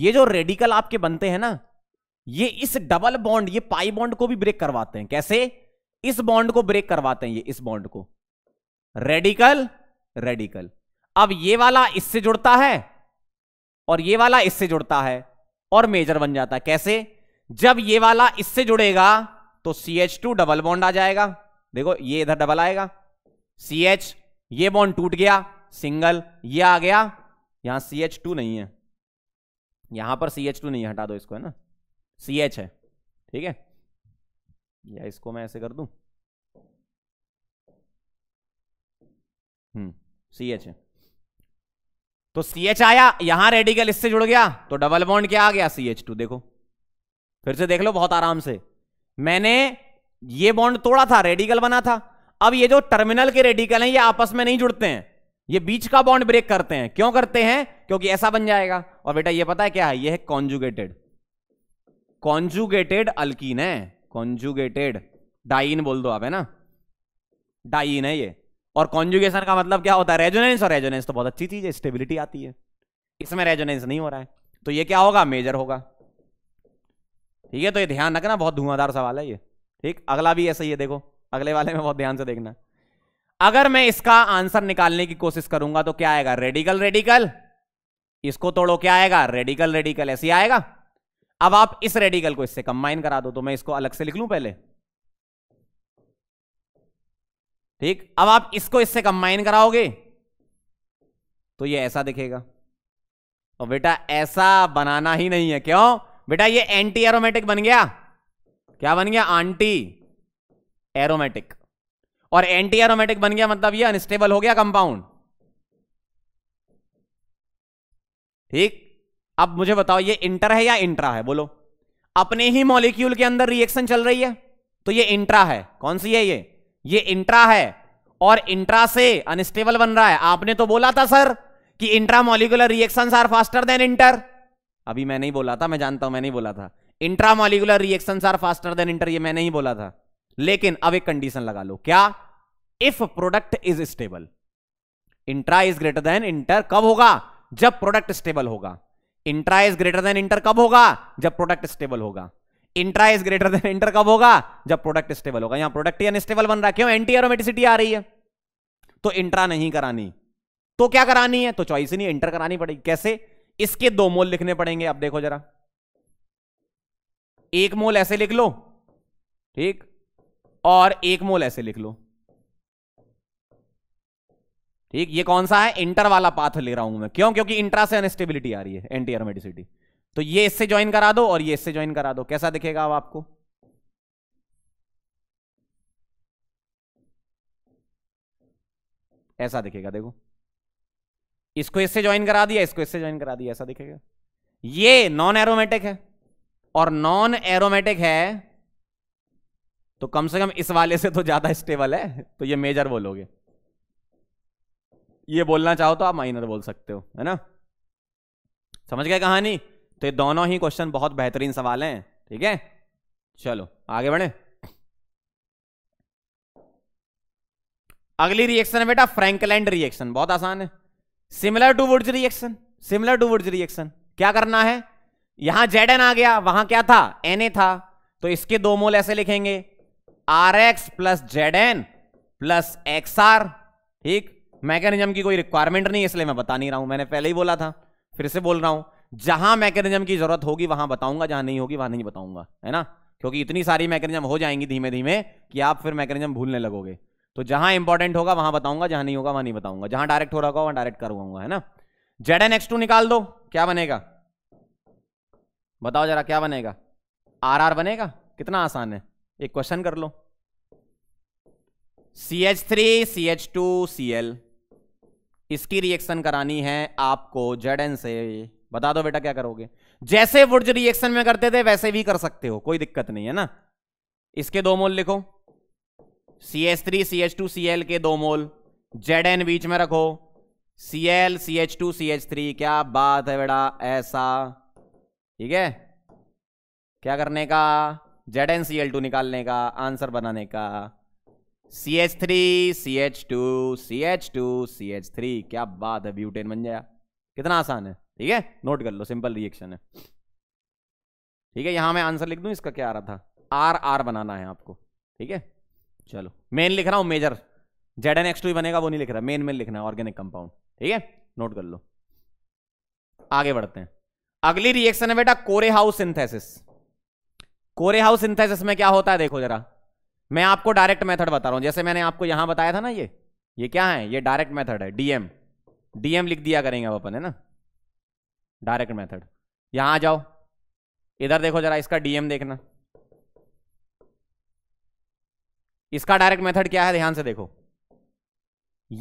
ये जो रेडिकल आपके बनते हैं ना ये इस डबल बॉन्ड ये पाई बॉन्ड को भी ब्रेक करवाते हैं कैसे इस बॉन्ड को ब्रेक करवाते हैं ये इस बॉन्ड को रेडिकल रेडिकल अब ये वाला इससे जुड़ता है और ये वाला इससे जुड़ता है और मेजर बन जाता है कैसे जब ये वाला इससे जुड़ेगा तो C H two double bond आ जाएगा देखो ये इधर डबल आएगा सी एच ये बॉन्ड टूट गया सिंगल ये आ गया यहां सी एच टू नहीं है यहां पर सी एच टू नहीं हटा दो इसको है ना सी एच है ठीक है या इसको मैं ऐसे कर दूं हम्म सी एच तो सी एच आया यहां रेडिकल इससे जुड़ गया तो डबल बॉन्ड क्या आ गया सी एच टू देखो फिर से देख लो बहुत आराम से मैंने ये बॉन्ड तोड़ा था रेडिकल बना था अब ये जो टर्मिनल के रेडिकल हैं ये आपस में नहीं जुड़ते हैं ये बीच का बॉन्ड ब्रेक करते हैं क्यों करते हैं क्योंकि ऐसा बन जाएगा और बेटा ये पता है क्या है ये है कॉन्जुगेटेड कॉन्जुगेटेड अल्कीन है कॉन्जुगेटेड डाइन बोल दो आप है ना डाइन है ये और कॉन्जुगेशन का मतलब क्या होता है रेजोनेंस और रेजोनेंस तो बहुत अच्छी चीज है स्टेबिलिटी आती है इसमें रेजोनेंस नहीं हो रहा है तो ये क्या होगा मेजर होगा ठीक है तो ये ध्यान रखना बहुत धुआंधार सवाल है ये ठीक अगला भी ऐसा ही है देखो अगले वाले में बहुत ध्यान से देखना अगर मैं इसका आंसर निकालने की कोशिश करूंगा तो क्या आएगा रेडिकल रेडिकल इसको तोड़ो क्या आएगा रेडिकल रेडिकल ऐसे आएगा अब आप इस रेडिकल को इससे कंबाइन करा दो तो मैं इसको अलग से लिख लूं पहले ठीक अब आप इसको इससे कंबाइन कराओगे तो ये ऐसा दिखेगा और बेटा ऐसा बनाना ही नहीं है क्यों बेटा ये एंटी एरोमेटिक बन गया क्या बन गया आंटी एरोमेटिक और एंटी एरोमेटिक बन गया मतलब ये अनस्टेबल हो गया कंपाउंड ठीक अब मुझे बताओ ये इंटर है या इंट्रा है बोलो अपने ही मॉलिक्यूल के अंदर रिएक्शन चल रही है तो ये इंट्रा है कौन सी है ये ये इंट्रा है और इंट्रा से अनस्टेबल बन रहा है आपने तो बोला था सर कि intra molecular reaction are faster than inter अभी मैं नहीं बोला था मैं जानता हूं मैं नहीं बोला था intra molecular reaction are faster than inter ये मैं नहीं बोला था लेकिन अब एक कंडीशन लगा लो क्या if product is stable intra is greater than inter कब होगा जब प्रोडक्ट स्टेबल होगा intra is greater than inter कब होगा जब प्रोडक्ट स्टेबल होगा intra is greater than inter कब होगा जब प्रोडक्ट स्टेबल होगा यहां प्रोडक्ट ही अनस्टेबल बन रहा क्यों एंटी एरोमेटिसिटी आ रही है तो इंट्रा नहीं करानी तो क्या करानी है तो चॉइस ही नहीं इंटर करानी पड़ेगी कैसे इसके दो मोल लिखने पड़ेंगे अब देखो जरा एक मोल ऐसे लिख लो ठीक और एक मोल ऐसे लिख लो ठीक ये कौन सा है इंटर वाला पाथ ले रहा हूं मैं क्यों क्योंकि इंट्रा से अनस्टेबिलिटी आ रही है एंटी एरोमेटिसिटी तो ये इससे ज्वाइन करा दो और ये इससे ज्वाइन करा दो कैसा दिखेगा अब आपको ऐसा दिखेगा देखो इसको इससे ज्वाइन करा दिया इसको इससे ज्वाइन करा दिया ऐसा दिखेगा ये नॉन एरोमेटिक है और नॉन एरोमेटिक है तो कम से कम इस वाले से तो ज्यादा स्टेबल है तो ये मेजर बोलोगे ये बोलना चाहो तो आप माइनर बोल सकते हो है ना समझ गए कहानी तो ये दोनों ही क्वेश्चन बहुत बेहतरीन सवाल हैं ठीक है चलो आगे बढ़े अगली रिएक्शन है बेटा फ्रैंकलैंड रिएक्शन बहुत आसान है similar to Wurtz reaction similar to Wurtz reaction क्या करना है यहां जेड एन आ गया वहां क्या था एन ए था तो इसके दो मोल ऐसे लिखेंगे R X plus Z N plus X R ठीक मैकेनिज्म की कोई रिक्वायरमेंट नहीं इसलिए मैं बता नहीं रहा हूं मैंने पहले ही बोला था फिर से बोल रहा हूं जहां मैकेनिज्म की जरूरत होगी वहां बताऊंगा जहां नहीं होगी वहां नहीं बताऊंगा है ना क्योंकि इतनी सारी मैकेनिज्म हो जाएंगी धीमे धीमे कि आप फिर मैकेनिज्म भूलने लगोगे तो जहां इंपॉर्टेंट होगा वहां बताऊंगा जहां नहीं होगा वहां नहीं बताऊंगा जहां डायरेक्ट हो रहा होगा वहां डायरेक्ट करवाऊंगा है ना जेड एन एक्स टू निकाल दो क्या बनेगा बताओ जरा क्या बनेगा आर आर बनेगा कितना आसान है एक क्वेश्चन कर लो C H three C H two C L इसकी रिएक्शन करानी है आपको जेड एन से बता दो बेटा क्या करोगे जैसे वुड्स रिएक्शन में करते थे वैसे भी कर सकते हो कोई दिक्कत नहीं है ना इसके दो मोल लिखो C H three C H two C L के दो मोल जेड एन बीच में रखो C L C H two C H three क्या बात है बेटा ऐसा ठीक है क्या करने का Z N C L two निकालने का आंसर बनाने का C H three C H two C H two C H three क्या बात है ब्यूटेन बन जाएगा कितना आसान है ठीक है नोट कर लो सिंपल रिएक्शन है ठीक है यहां मैं आंसर लिख दू इसका क्या आ रहा था आर आर बनाना है आपको ठीक है चलो मेन लिख रहा हूं major Z N X two बनेगा वो नहीं लिख रहा मेन मेन लिखना है ऑर्गेनिक कंपाउंड ठीक है नोट कर लो आगे बढ़ते हैं अगली रिएक्शन है बेटा Corey House synthesis Corey House synthesis में क्या होता है देखो जरा मैं आपको डायरेक्ट मेथड बता रहा हूं जैसे मैंने आपको यहां बताया था ना ये ये क्या है ये डायरेक्ट मेथड है डीएम डीएम लिख दिया करेंगे अब अपन है ना डायरेक्ट मेथड यहां आ जाओ इधर देखो जरा इसका डीएम देखना इसका डायरेक्ट मेथड क्या है ध्यान से देखो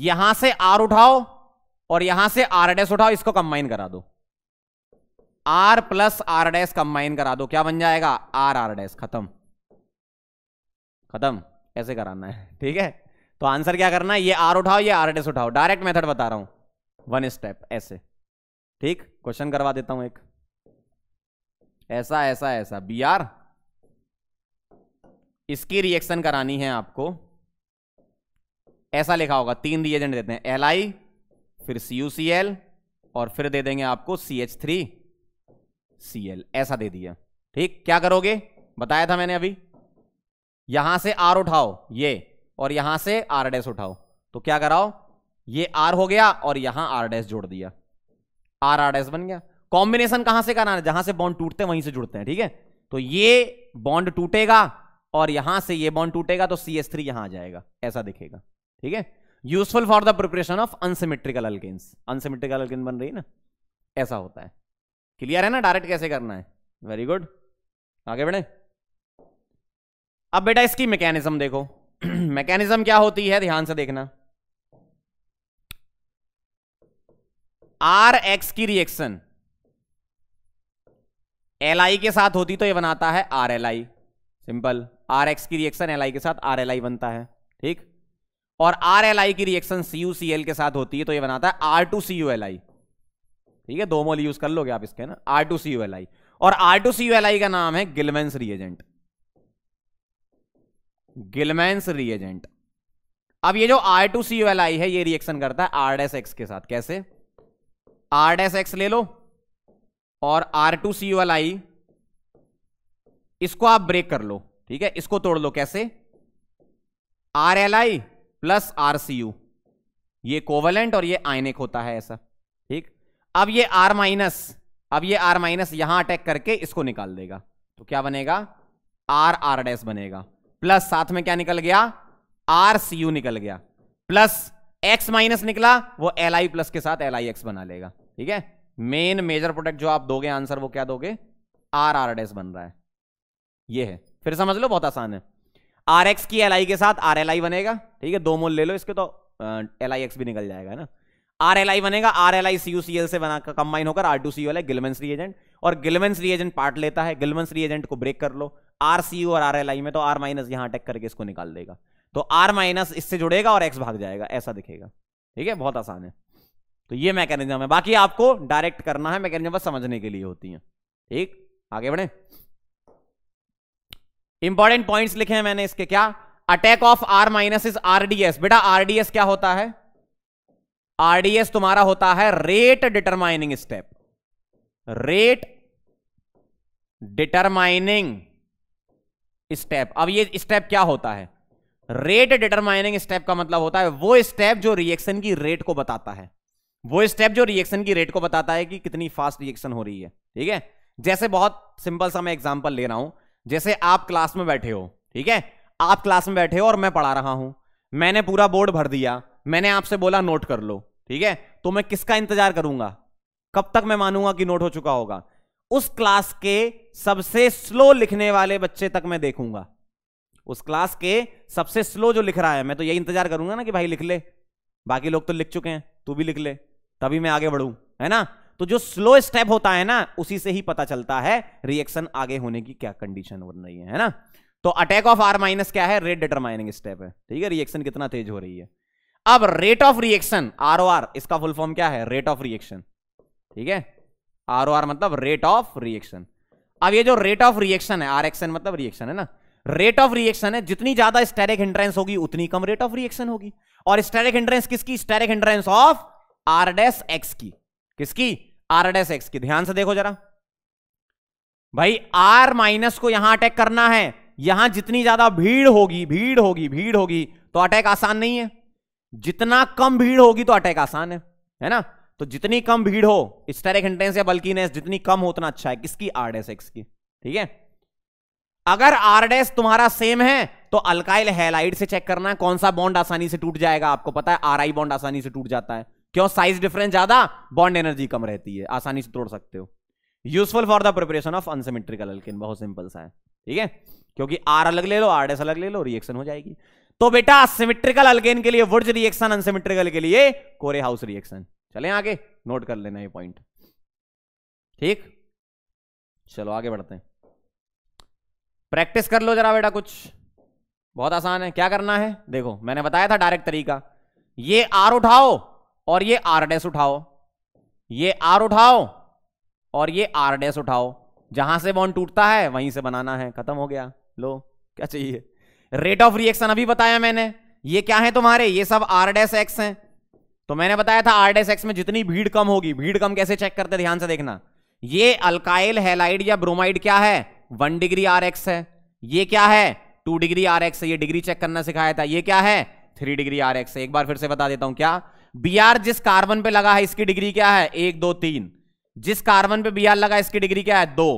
यहां से आर उठाओ और यहां से आर डेस उठाओ इसको कंबाइन करा दो R plus R dash combine करा दो क्या बन जाएगा आर आर डेस खत्म खत्म ऐसे कराना है ठीक है तो आंसर क्या करना है ये आर उठाओ ये आर डेस उठाओ डायरेक्ट मेथड बता रहा हूं वन स्टेप ऐसे ठीक क्वेश्चन करवा देता हूं एक ऐसा ऐसा ऐसा बी आर इसकी रिएक्शन करानी है आपको ऐसा लिखा होगा तीन रिएजेंट देते हैं एल आई फिर सी यू सी एल और फिर दे देंगे आपको C H three C L ऐसा दे दिया ठीक क्या करोगे बताया था मैंने अभी यहां से आर उठाओ ये और यहां से आर डैश उठाओ तो क्या कराओ ये आर हो गया और यहां आर डैश जोड़ दिया आर आर एस बन गया कॉम्बिनेशन कहां से कराना जहां से बॉन्ड टूटते हैं वहीं से जुड़ते हैं ठीक है तो ये बॉन्ड टूटेगा और यहां से ये बॉन्ड टूटेगा तो सी एस थ्री यहां आ जाएगा ऐसा दिखेगा ठीक है useful for the preparation of unsymmetrical alkanes unsymmetrical alkane बन रही है ना ऐसा होता है क्लियर है ना डायरेक्ट कैसे करना है वेरी गुड आगे बढ़े अब बेटा इसकी मैकेनिज्म देखो मैकेनिज्म क्या होती है ध्यान से देखना आर एक्स की रिएक्शन एल आई के साथ होती तो ये बनाता है R L I simple R X की रिएक्शन एल आई के साथ आर एल आई बनता है ठीक और आर एल आई की reaction C U C L के साथ होती है तो ये बनाता है R two C U L I ठीक है दो मोल यूज कर लोगे आप इसके ना R two C U L I और R two C U L I का नाम है गिलमेंस रिएजेंट गिलमेंस रिएजेंट अब ये जो R two C U L I है ये रिएक्शन करता है आर एस एक्स के साथ कैसे आर डैस एक्स ले लो और आर टू सी वाल आई इसको आप ब्रेक कर लो ठीक है इसको तोड़ लो कैसे R L I plus R C U ये कोवलेंट और ये आयनिक होता है ऐसा ठीक अब ये आर माइनस अब ये आर माइनस यहां अटैक करके इसको निकाल देगा तो क्या बनेगा आर आर डैस बनेगा प्लस साथ में क्या निकल गया आर सी यू निकल गया प्लस एक्स माइनस निकला वो एल आई प्लस के साथ एल आई एक्स बना लेगा ठीक है मेन मेजर प्रोडक्ट जो आप दोगे आंसर वो क्या दोगे आर आर एस बन रहा है ये है फिर समझ लो बहुत आसान है आर एक्स की एल आई के साथ आर एल आई बनेगा ठीक है दो मोल ले लो इसके तो एल आई एक्स भी निकल जाएगा ना आर एल आई बनेगा R L I C U C L से बना कंबाइन होकर R two C L Gilman's reagent और गिलमेंस रिएजेंट पार्ट लेता है गिलमेंस रिएजेंट को ब्रेक कर लो आर सी यू और आर एल आई में तो आर माइनस यहां अटैक करके इसको निकाल देगा तो आर माइनस इससे जुड़ेगा और एक्स भाग जाएगा ऐसा दिखेगा ठीक है बहुत आसान है तो ये मैकेनिज्म है बाकी आपको डायरेक्ट करना है मैकेनिज्म बस समझने के लिए होती है ठीक आगे बढ़े इंपॉर्टेंट पॉइंट्स लिखे हैं मैंने इसके क्या attack of R minus is RDS बेटा आरडीएस क्या होता है आरडीएस तुम्हारा होता है rate determining step rate determining step अब ये स्टेप क्या होता है रेट डिटरमाइनिंग स्टेप का मतलब होता है वो स्टेप जो रिएक्शन की रेट को बताता है वो स्टेप जो रिएक्शन की रेट को बताता है कि कितनी फास्ट रिएक्शन हो रही है ठीक है जैसे बहुत सिंपल सा मैं एग्जाम्पल ले रहा हूं जैसे आप क्लास में बैठे हो ठीक है आप क्लास में बैठे हो और मैं पढ़ा रहा हूं मैंने पूरा बोर्ड भर दिया मैंने आपसे बोला नोट कर लो ठीक है तो मैं किसका इंतजार करूंगा कब तक मैं मानूंगा कि नोट हो चुका होगा उस क्लास के सबसे स्लो लिखने वाले बच्चे तक मैं देखूंगा उस क्लास के सबसे स्लो जो लिख रहा है मैं तो यही इंतजार करूंगा ना कि भाई लिख ले बाकी लोग तो लिख चुके हैं तू भी लिख ले तभी मैं आगे बढ़ू है ना तो जो स्लो स्टेप होता है ना उसी से ही पता चलता है रिएक्शन आगे होने की क्या कंडीशन बन रही है, है ना तो अटैक ऑफ आर माइनस क्या है रेट डिटरमाइनिंग स्टेप है ठीक है रिएक्शन कितना तेज हो रही है अब rate of reaction R O R इसका फुल फॉर्म क्या है रेट ऑफ रिएक्शन ठीक है आर ओ आर मतलब रेट ऑफ रिएक्शन अब ये जो रेट ऑफ रिएक्शन है आर एक्शन मतलब रिएक्शन है ना रेट ऑफ रिएक्शन है जितनी ज्यादा स्टेरिक हिंड्रेंस होगी उतनी कम रेट ऑफ रिएक्शन होगी और स्टेरिक हिंड्रेंस किसकी steric hindrance of R dash X की किसकी आर डैस एक्स की ध्यान से देखो जरा भाई आर माइनस को यहां अटैक करना है यहां जितनी ज्यादा भीड़ होगी भीड़ होगी भीड़ होगी तो अटैक आसान नहीं है जितना कम भीड़ होगी तो अटैक आसान है है ना तो जितनी कम भीड़ हो स्टेरिक इंटेंस या बल्कीनेस जितनी कम हो उतना अच्छा है किसकी आर डैस एक्स की ठीक है अगर आर डैस तुम्हारा सेम है तो अल्काइल हेलाइड से चेक करना है कौन सा बॉन्ड आसानी से टूट जाएगा आपको पता है आर आई बॉन्ड आसानी से टूट जाता है क्यों साइज डिफरेंस ज्यादा बॉन्ड एनर्जी कम रहती है आसानी से तोड़ सकते हो useful for the preparation of unsymmetrical alkene बहुत सिंपल सा है ठीक है क्योंकि आर अलग ले लो आर एस अलग ले लो रिएक्शन हो जाएगी तो बेटा सिमेट्रिकल अल्केन के लिए वुड्स रिएक्शन अनसिमेट्रिकल के लिए कोरे हाउस रिएक्शन चले आगे नोट कर लेना ये पॉइंट ठीक चलो आगे बढ़ते हैं प्रैक्टिस कर लो जरा बेटा कुछ बहुत आसान है क्या करना है देखो मैंने बताया था डायरेक्ट तरीका ये आर उठाओ और ये आर डैस उठाओ ये आर उठाओ और ये आर डैस उठाओ जहां से बॉन्ड टूटता है वहीं से बनाना है खत्म हो गया लो क्या चाहिए रेट ऑफ रिएक्शन अभी बताया मैंने ये क्या है तुम्हारे ये सब आर डैस एक्स है तो मैंने बताया था आर डैस एक्स में जितनी भीड़ कम होगी भीड़ कम कैसे चेक करते ध्यान से देखना ये अल्काइल हेलाइड या ब्रोमाइड क्या है वन डिग्री आर एक्स है ये क्या है टू डिग्री आर एक्स ये डिग्री चेक करना सिखाया था ये क्या है थ्री डिग्री आर एक्स एक बार फिर से बता देता हूं क्या बी आर जिस कार्बन पे लगा है इसकी डिग्री क्या है एक दो तीन जिस कार्बन पे बी आर लगा इसकी डिग्री क्या है दो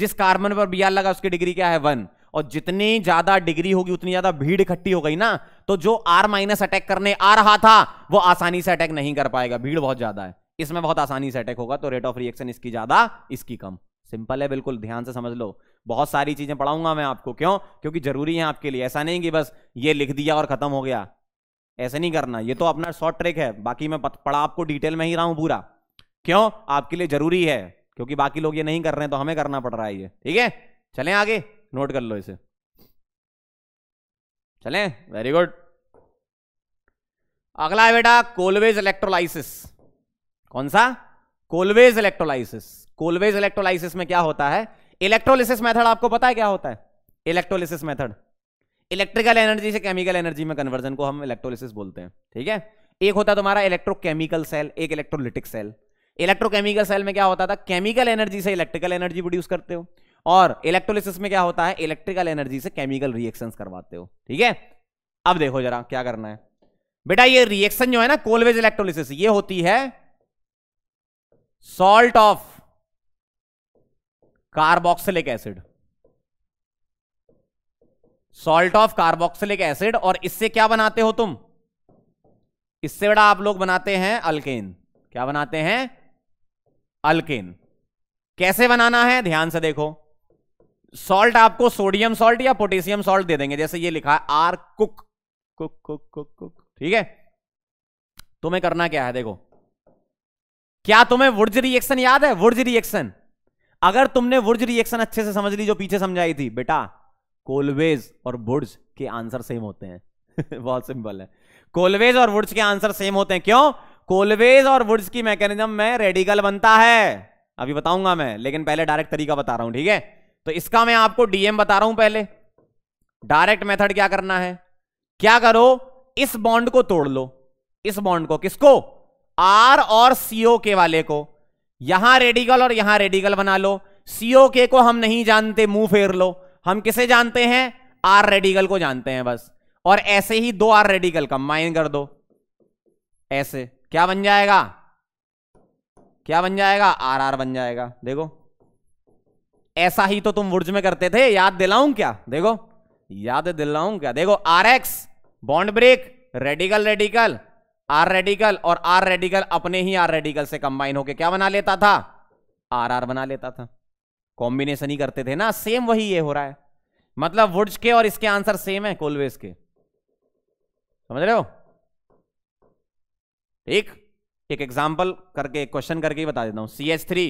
जिस कार्बन पर बी आर लगा उसकी डिग्री क्या है वन और जितनी ज्यादा डिग्री होगी उतनी ज्यादा भीड़ इकट्ठी हो गई ना तो जो आर माइनस अटैक करने आ रहा था वो आसानी से अटैक नहीं कर पाएगा भीड़ बहुत ज्यादा है इसमें बहुत आसानी से अटैक होगा तो रेट ऑफ रिएक्शन इसकी ज्यादा इसकी कम सिंपल है बिल्कुल ध्यान से समझ लो बहुत सारी चीजें पढ़ाऊंगा मैं आपको क्यों क्योंकि जरूरी है आपके लिए ऐसा नहीं कि बस ये लिख दिया और खत्म हो गया ऐसे नहीं करना ये तो अपना शॉर्ट ट्रिक है बाकी मैं पढ़ा आपको डिटेल में ही रहा हूं पूरा क्यों आपके लिए जरूरी है क्योंकि बाकी लोग ये नहीं कर रहे हैं तो हमें करना पड़ रहा है ये ठीक है चलें आगे नोट कर लो इसे चलें वेरी गुड अगला है बेटा कोलवेज इलेक्ट्रोलाइसिस कौन सा कोलवेज इलेक्ट्रोलाइसिस कोलवेज इलेक्ट्रोलाइसिस में क्या होता है इलेक्ट्रोलिसिस मेथड आपको पता है क्या होता है इलेक्ट्रोलिसिस मेथड इलेक्ट्रिकल एनर्जी से केमिकल एनर्जी में कन्वर्जन को हम इलेक्ट्रोलिसिस बोलते हैं ठीक है एक होता तुम्हारा इलेक्ट्रोकेमिकल सेल एक इलेक्ट्रोलिटिक सेल इलेक्ट्रोकेमिकल सेल में क्या होता था केमिकल एनर्जी से इलेक्ट्रिकल एनर्जी प्रोड्यूस करते हो और इलेक्ट्रोलिसिस में क्या होता है इलेक्ट्रिकल एनर्जी से केमिकल रिएक्शन करवाते हो ठीक है अब देखो जरा क्या करना है बेटा ये रिएक्शन जो है ना कोलवेज इलेक्ट्रोलिसिस ये होती है salt of carboxylic acid salt of carboxylic acid और इससे क्या बनाते हो तुम इससे बड़ा आप लोग बनाते हैं अल्केन क्या बनाते हैं अल्केन कैसे बनाना है ध्यान से देखो सॉल्ट आपको सोडियम सॉल्ट या पोटेशियम सॉल्ट दे देंगे जैसे ये लिखा है R cook cook cook cook cook ठीक है तुम्हें करना क्या है देखो क्या तुम्हें वुर्ज रिएक्शन याद है वुर्ज रिएक्शन अगर तुमने वुर्ज रिएक्शन अच्छे से समझ ली जो पीछे समझाई थी बेटा कोलवेज और वुड्स के आंसर सेम होते हैं बहुत सिंपल है कोलवेज और वुड्स के आंसर सेम होते हैं क्यों कोलवेज और वुड्स की मैकेनिज्म में रेडिकल बनता है अभी बताऊंगा मैं लेकिन पहले डायरेक्ट तरीका बता रहा हूं ठीक है तो इसका मैं आपको डीएम बता रहा हूं पहले डायरेक्ट मेथड क्या करना है क्या करो इस बॉन्ड को तोड़ लो इस बॉन्ड को किसको आर और सीओ के वाले को यहां रेडिकल और यहां रेडिकल बना लो सीओ के को हम नहीं जानते मुंह फेर लो हम किसे जानते हैं आर रेडिकल को जानते हैं बस और ऐसे ही दो आर रेडिकल कंबाइन कर दो ऐसे क्या बन जाएगा क्या बन जाएगा आर आर बन जाएगा देखो ऐसा ही तो तुम वुड्स में करते थे याद दिलाऊं क्या देखो याद दिलाऊं क्या देखो R X bond break radical radical R radical और आर रेडिकल अपने ही आर रेडिकल से कंबाइन होके क्या बना लेता था आर आर बना लेता था कॉम्बिनेशन ही करते थे ना सेम वही ये हो रहा है मतलब वुड्स के और इसके आंसर सेम है कोलवेज के समझ रहे हो एक एक एग्जांपल करके एक क्वेश्चन करके ही बता देता हूं C H three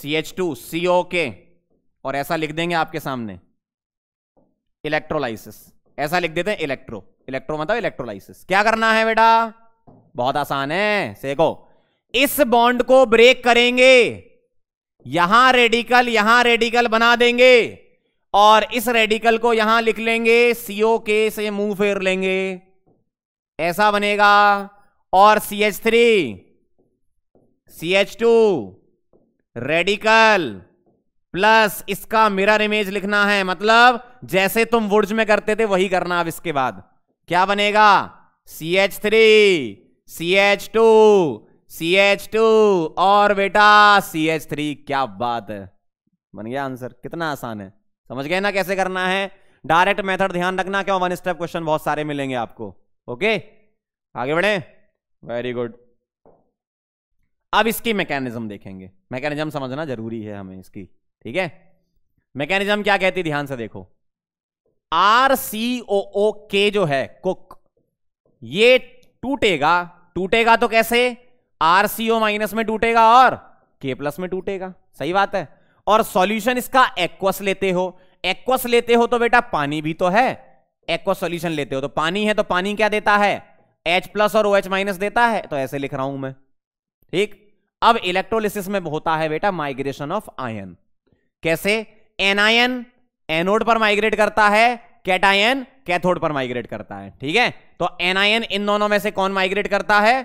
C H two C O K और ऐसा लिख देंगे आपके सामने इलेक्ट्रोलाइसिस ऐसा लिख देते हैं इलेक्ट्रो इलेक्ट्रो मतलब इलेक्ट्रोलाइसिस क्या करना है बेटा बहुत आसान है सेको इस बॉन्ड को ब्रेक करेंगे यहां रेडिकल यहां रेडिकल बना देंगे और इस रेडिकल को यहां लिख लेंगे सीओ के से मुंह फेर लेंगे ऐसा बनेगा और C H three C H two radical plus इसका मिरर इमेज लिखना है मतलब जैसे तुम वुड्स में करते थे वही करना अब इसके बाद क्या बनेगा C H three C H two C H two और बेटा सी एच थ्री क्या बात है बन गया आंसर कितना आसान है समझ गए ना कैसे करना है डायरेक्ट मेथड ध्यान रखना क्यों वन स्टेप क्वेश्चन बहुत सारे मिलेंगे आपको ओके आगे बढ़े वेरी गुड अब इसकी मैकेनिज्म देखेंगे मैकेनिज्म समझना जरूरी है हमें इसकी ठीक है मैकेनिज्म क्या कहती ध्यान से देखो आर सी ओ ओ के जो है कुक ये टूटेगा टूटेगा तो कैसे आरसीओ माइनस में टूटेगा और के प्लस में टूटेगा सही बात है और सॉल्यूशन इसका एक्वस लेते हो एक्वस लेते हो तो बेटा पानी भी तो है एक्वस सॉल्यूशन लेते हो तो पानी है तो पानी क्या देता है एच प्लस और ओ OH एच माइनस देता है तो ऐसे लिख रहा हूं मैं ठीक अब इलेक्ट्रोलिसिस में होता है बेटा माइग्रेशन ऑफ आयन कैसे एनायन एनोड पर माइग्रेट करता है कैटायन कैथोड पर माइग्रेट करता है ठीक है तो एनायन इन दोनों में से कौन माइग्रेट करता है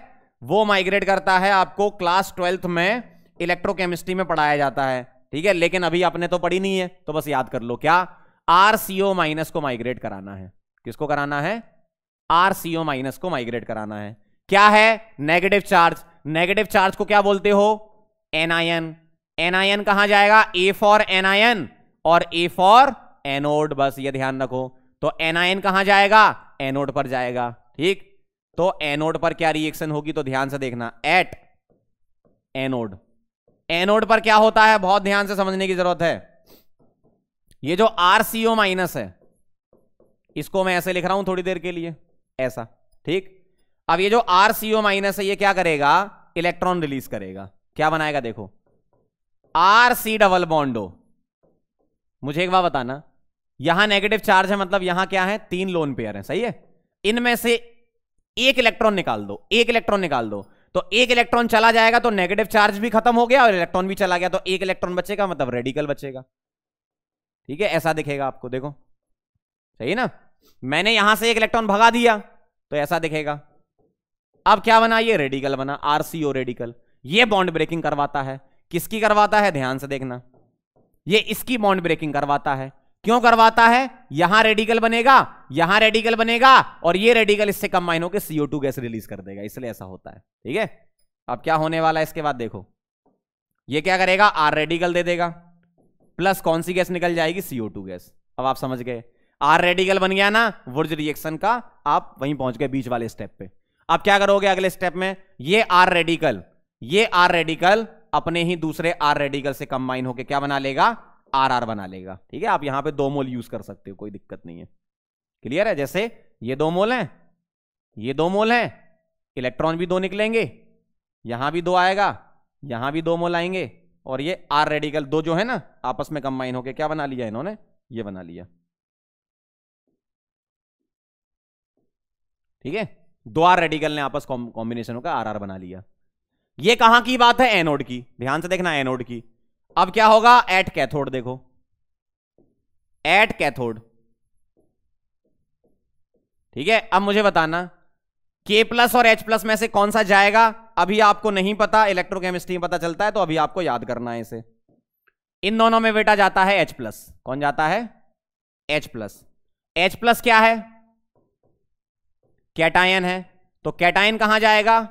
वो माइग्रेट करता है आपको क्लास ट्वेल्थ में इलेक्ट्रोकेमिस्ट्री में पढ़ाया जाता है ठीक है लेकिन अभी आपने तो पढ़ी नहीं है तो बस याद कर लो क्या सीओ माइनस को माइग्रेट कराना है किसको कराना है आरसीओ माइनस को माइग्रेट कराना है क्या है नेगेटिव चार्ज नेगेटिव चार्ज को क्या बोलते हो एनआईएन एनआईएन कहां जाएगा ए फॉर एनआईएन और ए फॉर एनोड बस ये ध्यान रखो तो एनआईएन कहां जाएगा एनोड पर जाएगा ठीक तो एनोड पर क्या रिएक्शन होगी तो ध्यान से देखना एट एनोड एनोड पर क्या होता है बहुत ध्यान से समझने की जरूरत है ये जो सीओ माइनस है इसको मैं ऐसे लिख रहा हूं थोड़ी देर के लिए ऐसा ठीक अब ये जो सीओ माइनस है ये क्या करेगा इलेक्ट्रॉन रिलीज करेगा क्या बनाएगा देखो आर सी डबल बॉन्डो मुझे एक बार बताना यहां नेगेटिव चार्ज है मतलब यहां क्या है तीन लोन पेयर है सही है इनमें से एक इलेक्ट्रॉन निकाल दो एक इलेक्ट्रॉन निकाल दो तो एक इलेक्ट्रॉन चला जाएगा तो नेगेटिव चार्ज भी खत्म हो गया और इलेक्ट्रॉन भी चला गया तो एक इलेक्ट्रॉन बचेगा मतलब रेडिकल बचेगा ठीक है ऐसा दिखेगा आपको देखो सही ना मैंने यहां से एक इलेक्ट्रॉन भगा दिया तो ऐसा दिखेगा अब क्या बना ये रेडिकल बना आरसीओ रेडिकल ये बॉन्ड ब्रेकिंग करवाता है किसकी करवाता है ध्यान से देखना ये इसकी बॉन्ड ब्रेकिंग करवाता है क्यों करवाता है यहां रेडिकल बनेगा यहां रेडिकल बनेगा और ये रेडिकल इससे कंबाइन होकर सीओ टू गैस रिलीज कर देगा इसलिए ऐसा होता है ठीक है अब क्या होने वाला है इसके बाद देखो ये क्या करेगा आर रेडिकल दे देगा प्लस कौन सी गैस निकल जाएगी सीओ टू गैस अब आप समझ गए आर रेडिकल बन गया ना वर्ज रिएक्शन का आप वहीं पहुंच गए बीच वाले स्टेप पे अब क्या करोगे अगले स्टेप में ये आर रेडिकल ये आर रेडिकल अपने ही दूसरे आर रेडिकल से कंबाइन होकर क्या बना लेगा आर आर बना लेगा ठीक है आप यहां पे दो मोल यूज कर सकते हो कोई दिक्कत नहीं है क्लियर है जैसे ये दो मोल हैं ये दो मोल हैं इलेक्ट्रॉन भी दो निकलेंगे यहां भी दो आएगा यहां भी दो मोल आएंगे और ये आर रेडिकल दो जो है ना आपस में कंबाइन होकर क्या बना लिया इन्होंने ये बना लिया ठीक है दो आर रेडिकल ने आपस कॉम्बिनेशन होकर आर आर बना लिया ये कहां की बात है एनोड की ध्यान से देखना एनोड की अब क्या होगा एट कैथोड देखो एट कैथोड ठीक है अब मुझे बताना के प्लस और एच प्लस में से कौन सा जाएगा अभी आपको नहीं पता इलेक्ट्रोकेमिस्ट्री में पता चलता है तो अभी आपको याद करना है इसे इन दोनों में बेटा जाता है एच प्लस कौन जाता है एच प्लस एच प्लस क्या है कैटायन है तो कैटायन कहां जाएगा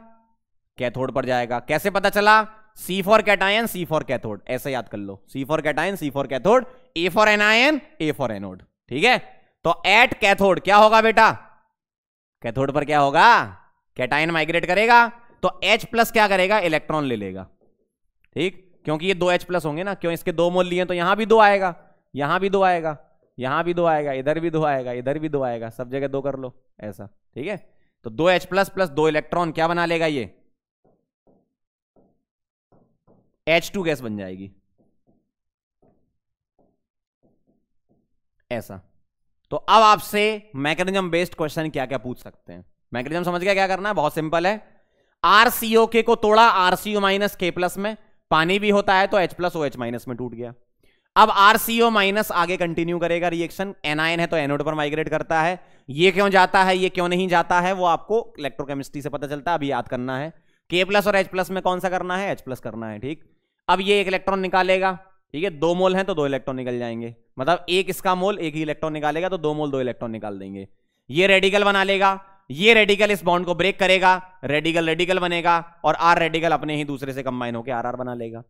कैथोड पर जाएगा कैसे पता चला C for cation C for cathode ऐसे याद कर लो C for cation C for cathode A for anion A for anode ठीक है तो एट कैथोड क्या होगा बेटा कैथोड पर क्या होगा कैटायन माइग्रेट करेगा तो H प्लस क्या करेगा इलेक्ट्रॉन ले लेगा ठीक क्योंकि ये दो H प्लस होंगे ना क्यों इसके दो मोल लिए तो यहां भी दो आएगा यहां भी दो आएगा यहां भी दो आएगा इधर भी दो आएगा इधर भी दो आएगा सब जगह दो कर लो ऐसा ठीक है तो दो एच प्लस प्लस दो इलेक्ट्रॉन क्या बना लेगा ये एच टू गैस बन जाएगी ऐसा तो अब आपसे मैकेनिज्म बेस्ड क्वेश्चन क्या क्या पूछ सकते हैं मैकेनिज्म समझ गया क्या करना है बहुत सिंपल है आरसीओ के को तोड़ा आरसीओ माइनस के प्लस में पानी भी होता है तो H plus O H minus में टूट गया अब आरसीओ माइनस आगे कंटिन्यू करेगा रिएक्शन एनआईन है तो एनोड पर माइग्रेट करता है ये क्यों जाता है ये क्यों नहीं जाता है वो आपको इलेक्ट्रोकेमिस्ट्री से पता चलता है अभी याद करना है के प्लस और एच प्लस में कौन सा करना है एच प्लस करना है ठीक अब ये एक इलेक्ट्रॉन निकालेगा ठीक है दो मोल हैं तो दो इलेक्ट्रॉन निकल जाएंगे मतलब एक इसका मोल एक ही इलेक्ट्रॉन निकालेगा तो दो मोल दो इलेक्ट्रॉन निकाल देंगे ये रेडिकल बना लेगा ये रेडिकल इस बॉन्ड को ब्रेक करेगा रेडिकल रेडिकल बनेगा और आर रेडिकल अपने ही दूसरे से कंबाइन होकर आर आर बना लेगा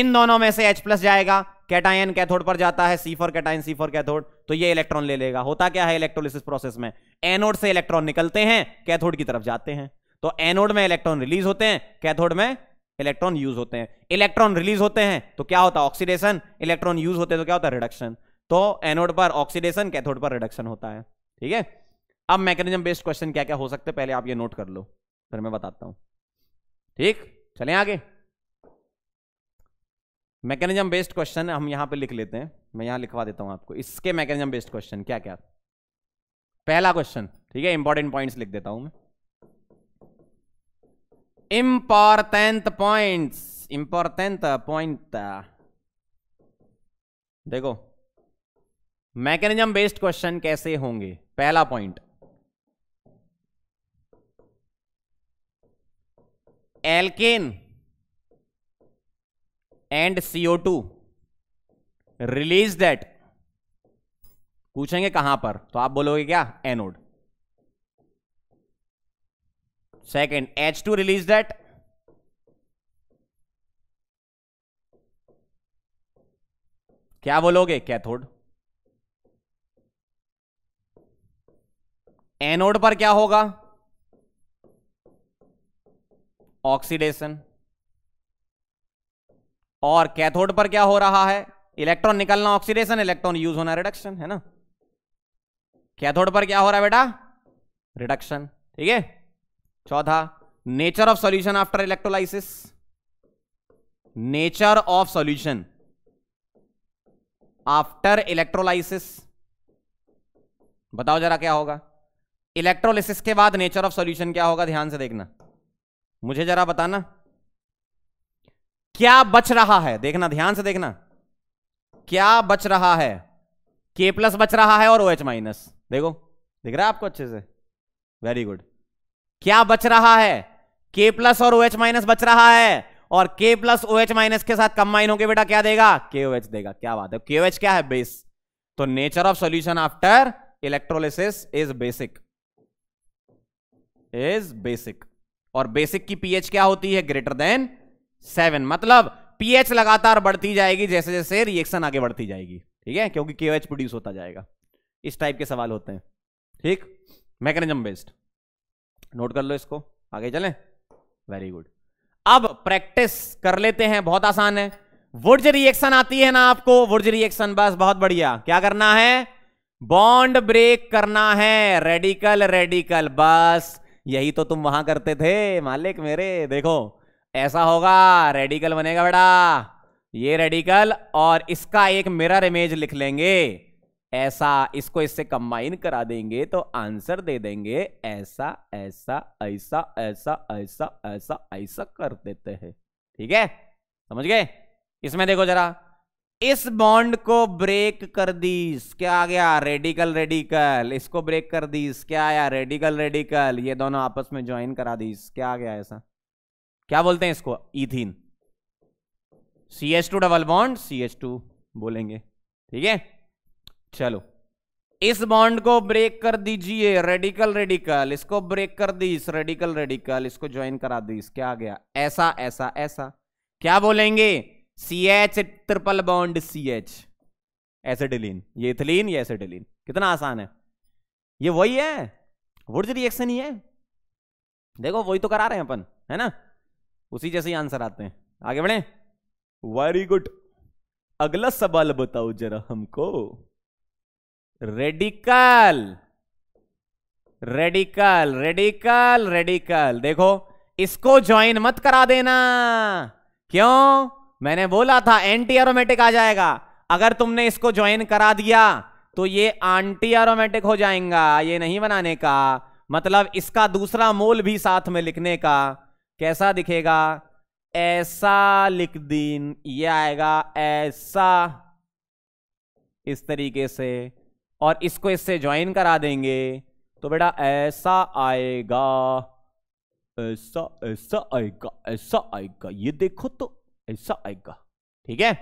इन दोनों में से H प्लस जाएगा कैटायन कैथोड पर जाता है C for cation C for cathode तो ये इलेक्ट्रॉन ले लेगा होता क्या है इलेक्ट्रोलिस प्रोसेस में एनोड से इलेक्ट्रॉन निकलते हैं कैथोड की तरफ जाते हैं तो एनोड में इलेक्ट्रॉन रिलीज होते हैं कैथोड में इलेक्ट्रॉन यूज होते हैं इलेक्ट्रॉन रिलीज होते हैं तो क्या होता है ऑक्सीडेशन इलेक्ट्रॉन यूज होते हैं तो क्या होता है रिडक्शन तो एनोड पर ऑक्सीडेशन कैथोड पर रिडक्शन होता है ठीक है अब मैकेनिज्म बेस्ड क्वेश्चन क्या क्या हो सकते हैं पहले आप ये नोट कर लो फिर मैं बताता हूं ठीक चले आगे मैकेनिज्म बेस्ड क्वेश्चन हम यहां पे लिख लेते हैं मैं यहां लिखवा देता हूं आपको इसके मैकेनिज्म बेस्ड क्वेश्चन क्या क्या पहला क्वेश्चन ठीक है इंपॉर्टेंट पॉइंट्स लिख देता हूं मैं इंपॉर्टेंट पॉइंट्स इंपॉर्टेंट पॉइंट देखो मैकेनिज्म बेस्ड क्वेश्चन कैसे होंगे पहला point alkane and CO two release that पूछेंगे कहां पर तो आप बोलोगे क्या anode Second, H2 release that. क्या बोलोगे कैथोड एनोड पर क्या होगा ऑक्सीडेशन और कैथोड पर क्या हो रहा है इलेक्ट्रॉन निकलना ऑक्सीडेशन इलेक्ट्रॉन यूज होना रिडक्शन है ना कैथोड पर क्या हो रहा है बेटा रिडक्शन ठीक है चौथा nature of solution after electrolysis nature of solution after electrolysis बताओ जरा क्या होगा इलेक्ट्रोलाइसिस के बाद नेचर ऑफ सॉल्यूशन क्या होगा ध्यान से देखना मुझे जरा बताना क्या बच रहा है देखना ध्यान से देखना क्या बच रहा है के प्लस बच रहा है और ओ एच माइनस देखो दिख रहा है आपको अच्छे से वेरी गुड क्या बच रहा है के प्लस और ओ एच माइनस बच रहा है और के प्लस ओ एच माइनस के साथ कंबाइन होकर बेटा क्या देगा के ओ एच देगा क्या बात है के ओ एच क्या है बेस तो nature of solution after electrolysis is basic is basic और बेसिक की पीएच क्या होती है ग्रेटर देन सेवन मतलब पीएच लगातार बढ़ती जाएगी जैसे जैसे रिएक्शन आगे बढ़ती जाएगी ठीक है क्योंकि के प्रोड्यूस होता जाएगा इस टाइप के सवाल होते हैं ठीक मैकेनिज्म बेस्ड नोट कर लो इसको आगे चलें वेरी गुड अब प्रैक्टिस कर लेते हैं बहुत आसान है वुड्ज रिएक्शन आती है ना आपको वुड्ज रिएक्शन बस बहुत बढ़िया क्या करना है बॉन्ड ब्रेक करना है रेडिकल रेडिकल बस यही तो तुम वहां करते थे मालिक मेरे देखो ऐसा होगा रेडिकल बनेगा बेटा ये रेडिकल और इसका एक मिरर इमेज लिख लेंगे ऐसा इसको इससे कंबाइन करा देंगे तो आंसर दे देंगे ऐसा ऐसा ऐसा ऐसा ऐसा ऐसा ऐसा कर देते हैं ठीक है समझ गए इसमें देखो जरा इस बॉन्ड को ब्रेक कर दीस क्या आ गया रेडिकल रेडिकल इसको ब्रेक कर दीस क्या आया रेडिकल रेडिकल ये दोनों आपस में ज्वाइन करा दीस क्या आ गया ऐसा क्या बोलते हैं इसको ethene C H two double bond C H two बोलेंगे ठीक है चलो इस बॉन्ड को ब्रेक कर दीजिए रेडिकल रेडिकल इसको ब्रेक कर दी इस रेडिकल रेडिकल इसको ज्वाइन करा दी क्या आ गया ऐसा ऐसा ऐसा क्या बोलेंगे C H triple bond C H acetylene ये इथिलीन ये एसिडिलीन कितना आसान है ये वही है वुड्स रिएक्शन ही है देखो वही तो करा रहे हैं अपन है ना उसी जैसे ही आंसर आते हैं आगे बढ़े वेरी गुड अगला सवाल बताओ जरा हमको रेडिकल रेडिकल रेडिकल रेडिकल देखो इसको ज्वाइन मत करा देना क्यों मैंने बोला था एंटी एरोमेटिक आ जाएगा अगर तुमने इसको ज्वाइन करा दिया तो ये आंटी एरोमेटिक हो जाएगा ये नहीं बनाने का मतलब इसका दूसरा मोल भी साथ में लिखने का कैसा दिखेगा ऐसा लिख दिन ये आएगा ऐसा इस तरीके से और इसको इससे ज्वाइन करा देंगे तो बेटा ऐसा आएगा ऐसा ऐसा आएगा ऐसा आएगा ये देखो तो ऐसा आएगा ठीक है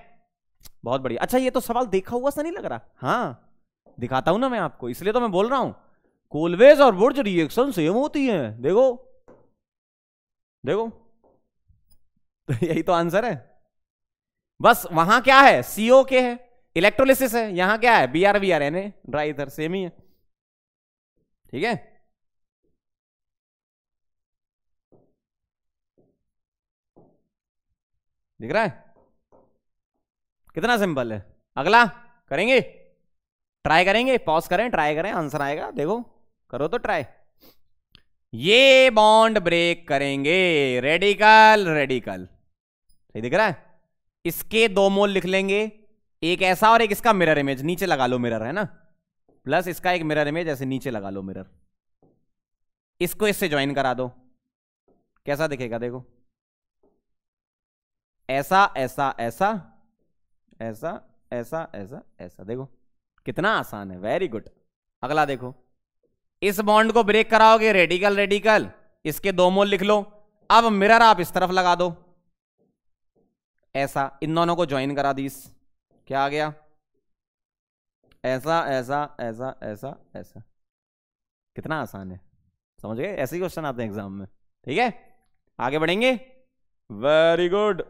बहुत बढ़िया अच्छा ये तो सवाल देखा हुआ सा नहीं लग रहा हाँ दिखाता हूं ना मैं आपको इसलिए तो मैं बोल रहा हूं कोलवेज और बुर्ज रिएक्शन सेम होती है देखो देखो तो यही तो आंसर है बस वहां क्या है सीओ के है इलेक्ट्रोलिसिस है यहां क्या है B R B R N A dry इधर सेम ही है ठीक है दिख रहा है कितना सिंपल है अगला करेंगे ट्राई करेंगे पॉज करें ट्राई करें आंसर आएगा देखो करो तो ट्राई ये बॉन्ड ब्रेक करेंगे रेडिकल रेडिकल सही दिख रहा है इसके दो मोल लिख लेंगे एक ऐसा और एक इसका मिरर इमेज नीचे लगा लो मिरर है ना प्लस इसका एक मिरर इमेज ऐसे नीचे लगा लो मिरर इसको इससे ज्वाइन करा दो कैसा दिखेगा देखो ऐसा ऐसा ऐसा ऐसा ऐसा ऐसा ऐसा देखो कितना आसान है वेरी गुड अगला देखो इस बॉन्ड को ब्रेक कराओगे रेडिकल रेडिकल इसके दो मोल लिख लो अब मिरर आप इस तरफ लगा दो ऐसा इन दोनों को ज्वाइन करा दी क्या आ गया ऐसा ऐसा ऐसा ऐसा ऐसा कितना आसान है समझ गए ऐसे ही क्वेश्चन आते हैं एग्जाम में ठीक है आगे बढ़ेंगे very good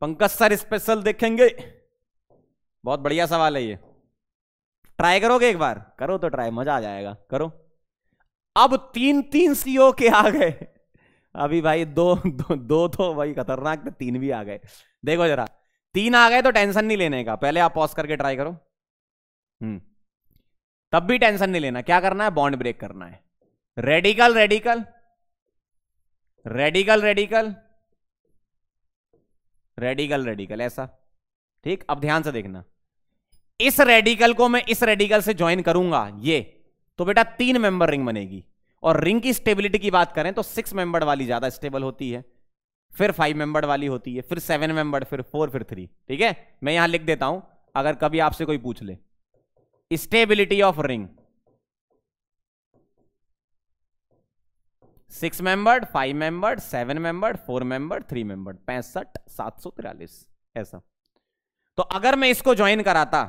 Pankaj sir special देखेंगे बहुत बढ़िया सवाल है ये ट्राई करोगे एक बार करो तो ट्राई मजा आ जाएगा करो अब तीन तीन सीओ e के आ गए अभी भाई दो दो, दो तो भाई खतरनाक थे तीन भी आ गए देखो जरा तीन आ गए तो टेंशन नहीं लेने का पहले आप पॉज करके ट्राई करो हम्म तब भी टेंशन नहीं लेना क्या करना है बॉन्ड ब्रेक करना है radical radical radical radical radical radical ऐसा ठीक अब ध्यान से देखना इस रेडिकल को मैं इस रेडिकल से ज्वाइन करूंगा ये तो बेटा तीन मेंबर रिंग बनेगी और रिंग की स्टेबिलिटी की बात करें तो सिक्स मेंबर वाली ज्यादा स्टेबल होती है फिर फाइव मेंबर वाली होती है फिर सेवन मेंबर फिर फोर फिर थ्री ठीक है मैं यहां लिख देता हूं अगर कभी आपसे कोई पूछ ले stability of ring six membered five membered seven membered four membered three membered पैंसठ सात सौ तिरालीस ऐसा तो अगर मैं इसको ज्वाइन कराता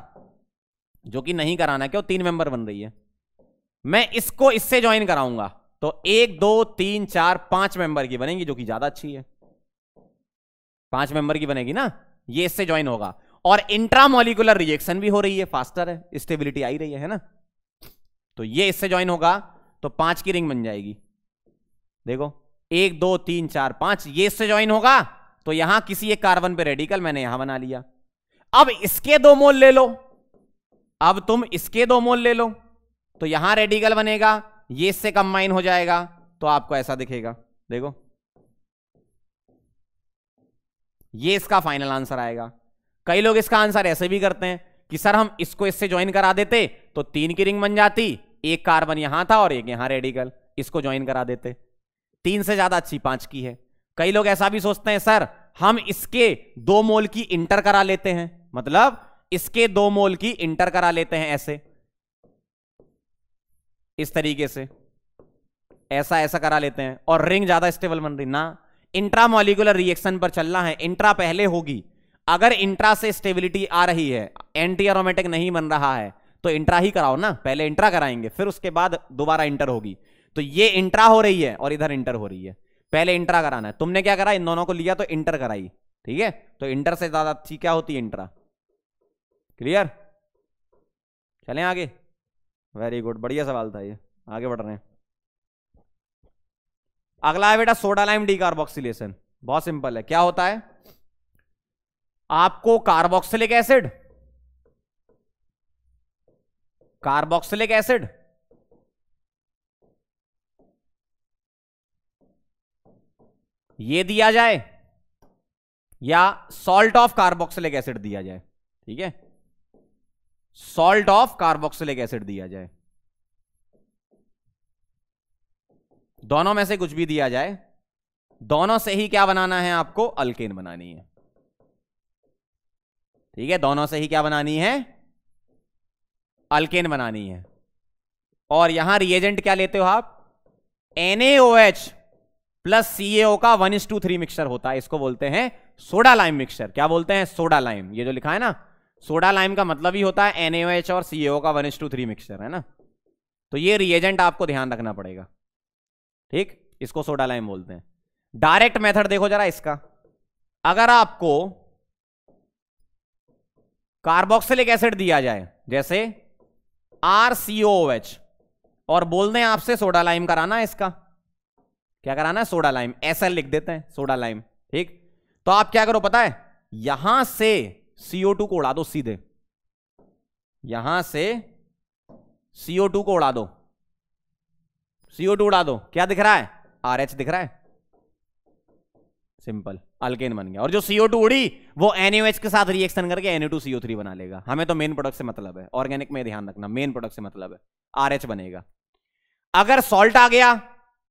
जो कि नहीं कराना क्यों तीन मेंबर बन रही है मैं इसको इससे ज्वाइन कराऊंगा तो एक दो तीन चार पांच मेंबर की बनेगी जो कि ज्यादा अच्छी है पांच मेंबर की बनेगी ना ये इससे ज्वाइन होगा और इंट्रामोलिकुलर रिएक्शन भी हो रही है फास्टर है स्टेबिलिटी आई रही है, है ना तो ये इससे ज्वाइन होगा तो पांच की रिंग बन जाएगी देखो एक दो तीन चार पांच ये इससे ज्वाइन होगा तो यहां किसी एक कार्बन पे रेडिकल मैंने यहां बना लिया अब इसके दो मोल ले लो अब तुम इसके दो मोल ले लो तो यहां रेडिकल बनेगा ये इससे कंबाइन हो जाएगा तो आपको ऐसा दिखेगा देखो ये इसका फाइनल आंसर आएगा कई लोग इसका आंसर ऐसे भी करते हैं कि सर हम इसको इससे ज्वाइन करा देते तो तीन की रिंग बन जाती एक कार्बन यहां था और एक यहां रेडिकल इसको ज्वाइन करा देते तीन से ज्यादा अच्छी पांच की है कई लोग ऐसा भी सोचते हैं सर हम इसके दो मोल की इंटर करा लेते हैं मतलब इसके दो मोल की इंटर करा लेते हैं ऐसे इस तरीके से ऐसा ऐसा करा लेते हैं और रिंग ज्यादा स्टेबल बन रही ना इंट्रामोलिकुलर रिएक्शन पर चलना है इंट्रा पहले होगी अगर इंट्रा से स्टेबिलिटी आ रही है एंटी एरोमेटिक नहीं बन रहा है तो इंट्रा ही कराओ ना पहले इंट्रा कराएंगे फिर उसके बाद दोबारा इंटर होगी तो ये इंट्रा हो रही है और इधर इंटर हो रही है पहले इंट्रा कराना है तुमने क्या करा इन दोनों को लिया तो इंटर कराई ठीक है तो इंटर से ज्यादा अच्छी क्या होती है इंट्रा क्लियर चलें आगे वेरी गुड बढ़िया सवाल था ये आगे बढ़ रहे हैं अगला है बेटा सोडा लाइम डी कार्बोक्सिलेशन बहुत सिंपल है क्या होता है आपको कार्बोक्सिलिक एसिड कार्बोक्सिलिक एसिड ये दिया जाए या सॉल्ट ऑफ कार्बोक्सिलिक एसिड दिया जाए ठीक है सॉल्ट ऑफ कार्बोक्सिलिक एसिड दिया जाए दोनों में से कुछ भी दिया जाए दोनों से ही क्या बनाना है आपको अल्केन बनानी है ठीक है दोनों से ही क्या बनानी है अल्केन बनानी है और यहां रिएजेंट क्या लेते हो आप NaOH प्लस CaO का one is two three mixer होता है इसको बोलते हैं सोडा लाइम मिक्सर क्या बोलते हैं सोडा लाइम ये जो लिखा है ना सोडा लाइम का मतलब ही होता है NaOH और CaO का one is two three mixer है ना तो ये रिएजेंट आपको ध्यान रखना पड़ेगा ठीक इसको सोडा लाइम बोलते हैं डायरेक्ट मेथड देखो जरा इसका अगर आपको कार्बोक्सिलिक एसिड दिया जाए जैसे आर सी ओ एच और बोल दें आपसे सोडा लाइम कराना है इसका क्या कराना है सोडा लाइम ऐसा लिख देते हैं सोडा लाइम ठीक तो आप क्या करो पता है यहां से सीओ टू को उड़ा दो सीधे यहां से सीओ टू को उड़ा दो सीओ टू उड़ा दो क्या दिख रहा है आर एच दिख रहा है सिंपल अल्केन बन गया और जो सीओ टू उड़ी वो एच के साथ रिएक्शन करके एनओ टू सीओ थ्री बना लेगा हमें तो मेन प्रोडक्ट से मतलब है ऑर्गेनिक में ध्यान रखना मेन प्रोडक्ट से मतलब है आर एच बनेगा अगर सॉल्ट आ गया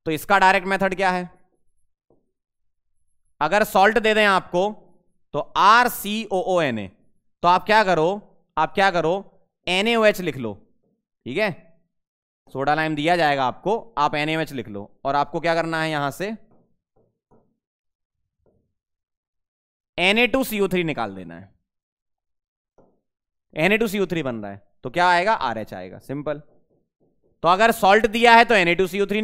तो इसका डायरेक्ट मेथड क्या है अगर सॉल्ट दे दें आपको तो R C O O N A तो आप क्या करो आप क्या करो एनएच लिख लो ठीक है सोडा लाइम दिया जाएगा आपको आप एनएमएच लिख लो और आपको क्या करना है यहां से एन निकाल देना है एन बन रहा है तो क्या आएगा आर आएगा सिंपल तो अगर सॉल्ट दिया है तो एन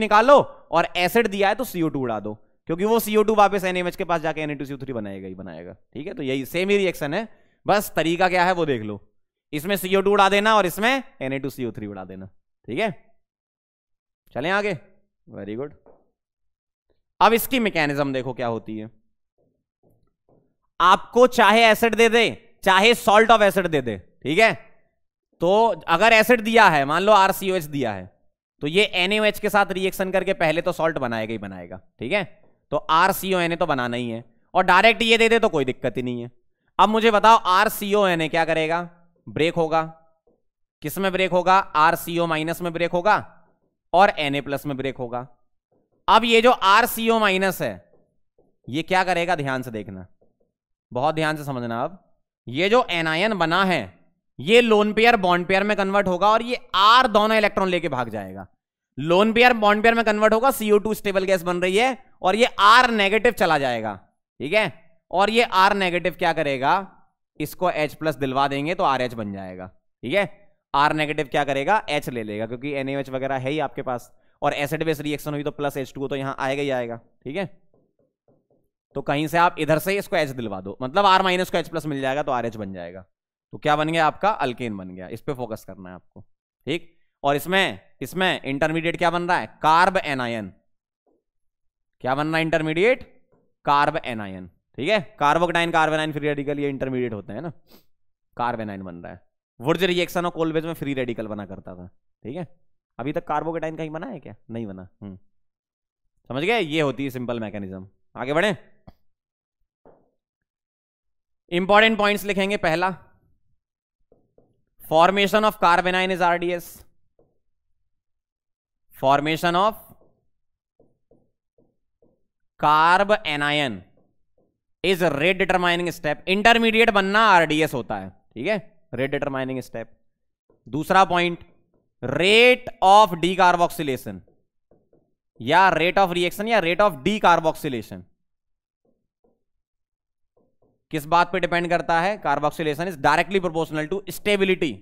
निकालो और एसिड दिया है तो सीओ उड़ा दो क्योंकि वो सीओ वापस एनएमएच के पास जाके Na2CO3 बनाएगा ही बनाएगा ठीक है तो यही सेम ही रिएक्शन है बस तरीका क्या है वो देख लो इसमें सीओ उड़ा देना और इसमें एन उड़ा देना ठीक है चलें आगे वेरी गुड अब इसकी मैकेनिज्म देखो क्या होती है आपको चाहे एसिड दे दे चाहे सॉल्ट ऑफ एसिड दे दे ठीक है तो अगर एसिड दिया है मान लो आर दिया है तो ये एनएच के साथ रिएक्शन करके पहले तो सॉल्ट बनाएगा ही बनाएगा ठीक है तो आर तो बनाना ही है और डायरेक्ट ये दे दे तो कोई दिक्कत ही नहीं है अब मुझे बताओ आर क्या करेगा ब्रेक होगा किस में ब्रेक होगा आर माइनस में ब्रेक होगा और एन प्लस में ब्रेक होगा अब ये जो आर माइनस है ये क्या करेगा ध्यान से देखना बहुत ध्यान से समझना अब ये जो एनआईएन बना है ये लोन पेयर बॉन्ड पेयर में कन्वर्ट होगा और ये आर दोनों इलेक्ट्रॉन लेके भाग जाएगा लोन पेयर बॉन्ड पेयर में कन्वर्ट होगा सीओ टू स्टेबल गैस बन रही है और ये आर नेगेटिव चला जाएगा ठीक है और ये आर नेगेटिव क्या करेगा इसको एच प्लस दिलवा देंगे तो आर एच बन जाएगा ठीक है आर नेगेटिव क्या करेगा एच ले लेगा क्योंकि एन वगैरह है ही आपके पास और एसिड बेस रिएक्शन हुई तो प्लस एच टू तो यहां आएगा ही आएगा ठीक है तो कहीं से आप इधर से इसको एच दिलवा दो मतलब आर माइनस को एच प्लस मिल जाएगा तो आर एच बन जाएगा तो क्या बन गया आपका अल्केन बन गया इस पर फोकस करना है आपको ठीक और इसमें इसमें इंटरमीडिएट क्या बन रहा है कार्ब एनायन क्या बन रहा है इंटरमीडिएट कार्ब एनायन ठीक है कार्बोकडाइन कार्बेनाइन फ्री रेडिकल ये इंटरमीडिएट होते हैं ना कार्बेनाइन बन रहा है वर्ज रिएक्शन और कोलवेज में फ्री रेडिकल बना करता था ठीक है अभी तक कार्बोकेटाइन कहीं बना है क्या नहीं बना हम्म। समझ गए ये होती है सिंपल मैकेनिज्म आगे बढ़े इंपॉर्टेंट पॉइंट्स लिखेंगे पहला formation of carbanion is RDS formation of carbanion is rate determining step intermediate बनना आरडीएस होता है ठीक है रेट डिटरमाइनिंग स्टेप दूसरा point rate of decarboxylation या रेट ऑफ रिएक्शन या रेट ऑफ डी कार्बोक्सिलेशन किस बात पे डिपेंड करता है carboxylation is directly proportional to stability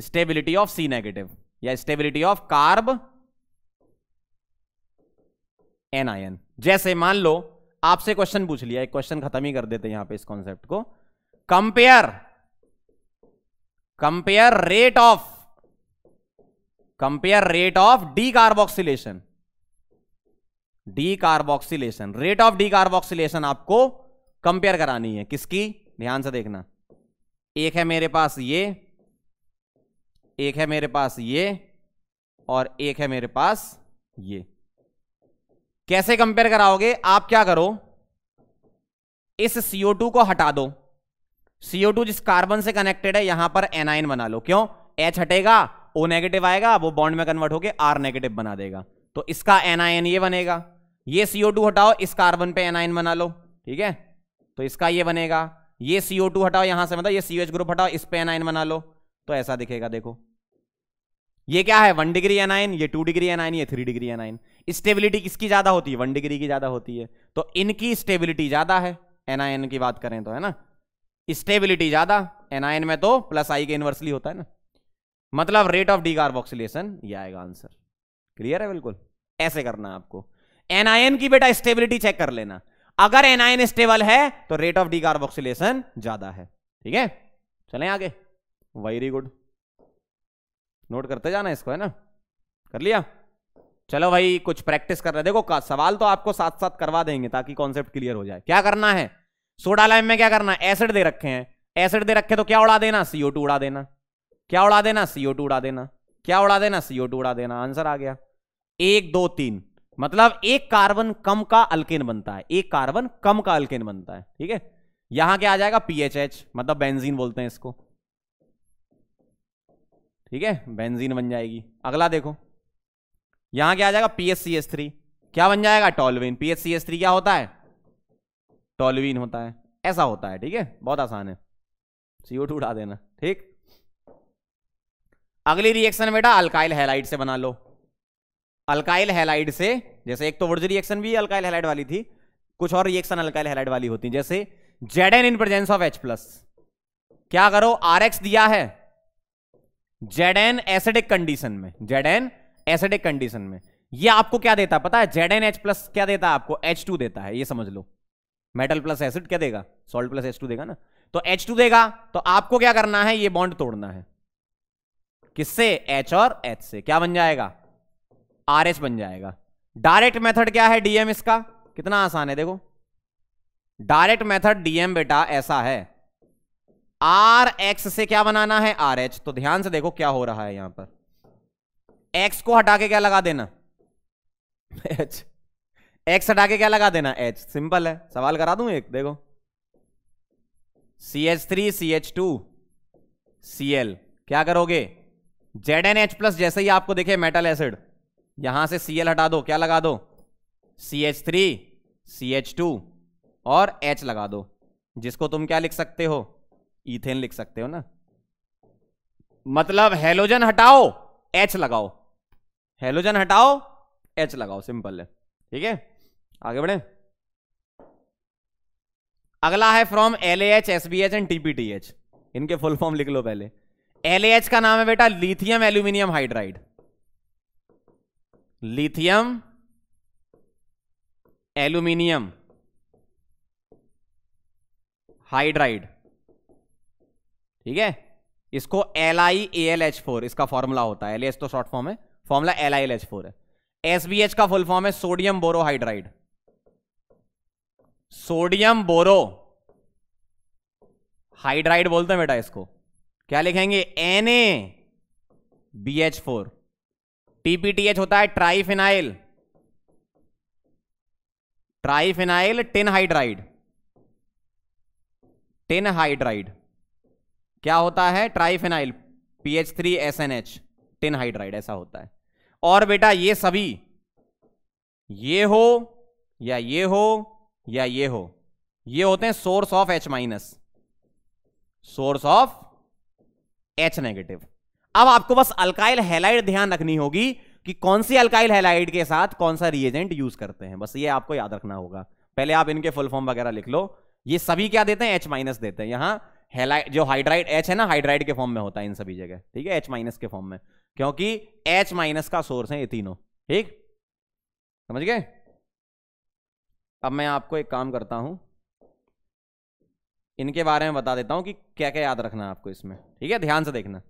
stability of C negative या stability of carbanion जैसे मान लो आपसे क्वेश्चन पूछ लिया एक क्वेश्चन खत्म ही कर देते यहां पे इस कॉन्सेप्ट को compare compare rate of compare rate of decarboxylation decarboxylation rate of decarboxylation आपको कंपेयर करानी है किसकी ध्यान से देखना एक है मेरे पास ये एक है मेरे पास ये और एक है मेरे पास ये कैसे कंपेयर कराओगे आप क्या करो इस CO2 को हटा दो CO2 जिस कार्बन से कनेक्टेड है यहां पर एनाइन बना लो क्यों H हटेगा O नेगेटिव आएगा वो बॉन्ड में कन्वर्ट होकर R नेगेटिव बना देगा तो इसका एनाइन ये बनेगा ये CO2 हटाओ इस कार्बन पे एन बना लो ठीक है तो इसका ये बनेगा ये CO2 हटाओ यहां से मतलब ये CH ग्रुप हटाओ इस पे एन बना लो तो ऐसा दिखेगा देखो ये क्या है वन डिग्री एनआईन ये टू डिग्री एनआईन ये थ्री डिग्री एनाइन स्टेबिलिटी किसकी ज्यादा होती है वन डिग्री की ज्यादा होती है तो इनकी स्टेबिलिटी ज्यादा है एनाइन की बात करें तो है ना स्टेबिलिटी ज्यादा एनआईएन में तो प्लस आई के इनवर्सली होता है ना मतलब रेट ऑफ डी कार्बोक्सिलेशन यह आएगा आंसर क्लियर है बिल्कुल ऐसे करना है आपको एनआईएन की बेटा स्टेबिलिटी चेक कर लेना अगर एनआईन स्टेबल है तो रेट ऑफ डी कार्बोक्सिलेशन ज्यादा है ठीक है चले आगे वेरी गुड नोट करते जाना इसको है ना कर लिया चलो भाई कुछ प्रैक्टिस कर रहे देखो सवाल तो आपको साथ साथ करवा देंगे ताकि कॉन्सेप्ट क्लियर हो जाए क्या करना है सोडा लाइम में क्या करना एसिड दे रखे हैं एसिड दे रखे तो क्या उड़ा देना सीओ टू उड़ा देना क्या उड़ा देना सीओ टू उड़ा देना क्या उड़ा देना सीओ टू उड़ा देना आंसर आ गया एक दो तीन मतलब एक कार्बन कम का अल्केन बनता है एक कार्बन कम का अल्केन बनता है ठीक है यहां क्या आ जाएगा पीएचएच मतलब बेंजीन बोलते हैं इसको ठीक है बेंजीन बन जाएगी अगला देखो यहां क्या आ जाएगा पीएससीएस थ्री क्या बन जाएगा टॉलविन पीएससीएस थ्री क्या होता है टॉलवीन होता है ऐसा होता है ठीक है बहुत आसान है सीओ टू उठा देना ठीक अगली रिएक्शन बेटा अल्काइल हेलाइड से बना लो अल्काइल हेलाइड से जैसे एक तो वर्ज रिएक्शन भी अल्काइल हेलाइड वाली थी कुछ और रिएक्शन अल्काइल हेलाइड वाली होती जैसे Z N in presence of H plus क्या करो आर एक्स दिया है जेड एन एसिडिक कंडीशन में जेड एन एसिडिक कंडीशन में ये आपको क्या देता है पता है जेड एन एच प्लस क्या देता है आपको एच टू देता है ये समझ लो मेटल प्लस एसिड क्या देगा सॉल्ट प्लस एच देगा ना तो एच देगा तो आपको क्या करना है ये बॉन्ड तोड़ना है किससे एच और एच से क्या बन जाएगा आर बन जाएगा डायरेक्ट मेथड क्या है डीएम इसका कितना आसान है देखो डायरेक्ट मेथड डीएम बेटा ऐसा है आर एक्स से क्या बनाना है आर एच तो ध्यान से देखो क्या हो रहा है यहां पर एक्स को हटा के क्या लगा देना एच एक्स हटा के क्या लगा देना एच सिंपल है सवाल करा दूं एक देखो C H three C H two C L क्या करोगे जेड एन एच प्लस जैसे ही आपको देखे मेटल एसिड यहां से सी एल हटा दो क्या लगा दो C H three C H two और एच लगा दो जिसको तुम क्या लिख सकते हो इथेन लिख सकते हो ना मतलब हेलोजन हटाओ एच लगाओ हेलोजन हटाओ एच लगाओ सिंपल है ठीक है आगे बढ़े अगला है from L H S B H and TPTH इनके फुल फॉर्म लिख लो पहले एल एच का नाम है बेटा lithium aluminium hydride lithium aluminium hydride ठीक है इसको L I A L H four इसका फॉर्मूला होता है एल एच तो शॉर्ट फॉर्म है formula L I L H four है एस बी एच का फुल फॉर्म है sodium borohydride sodium borohydride बोलते हैं बेटा इसको क्या लिखेंगे N A B H four TPTH होता है triphenyl triphenyl tin hydride tin hydride क्या होता है triphenyl PH three S N H tin hydride ऐसा होता है और बेटा ये सभी ये हो या ये हो या ये हो ये होते हैं source of H minus source of H negative अब आपको बस अल्काइल हेलाइड ध्यान रखनी होगी कि कौन सी अल्काइल हेलाइड के साथ कौन सा रिएजेंट यूज करते हैं बस ये आपको याद रखना होगा पहले आप इनके फुल फॉर्म वगैरह लिख लो ये सभी क्या देते हैं एच माइनस देते हैं यहां जो हाइड्राइड एच है ना हाइड्राइड के फॉर्म में होता है इन सभी जगह ठीक है एच माइनस के फॉर्म में क्योंकि एच माइनस का सोर्स है ये तीनों ठीक समझ गए अब मैं आपको एक काम करता हूं इनके बारे में बता देता हूं कि क्या क्या याद रखना है आपको इसमें ठीक है ध्यान से देखना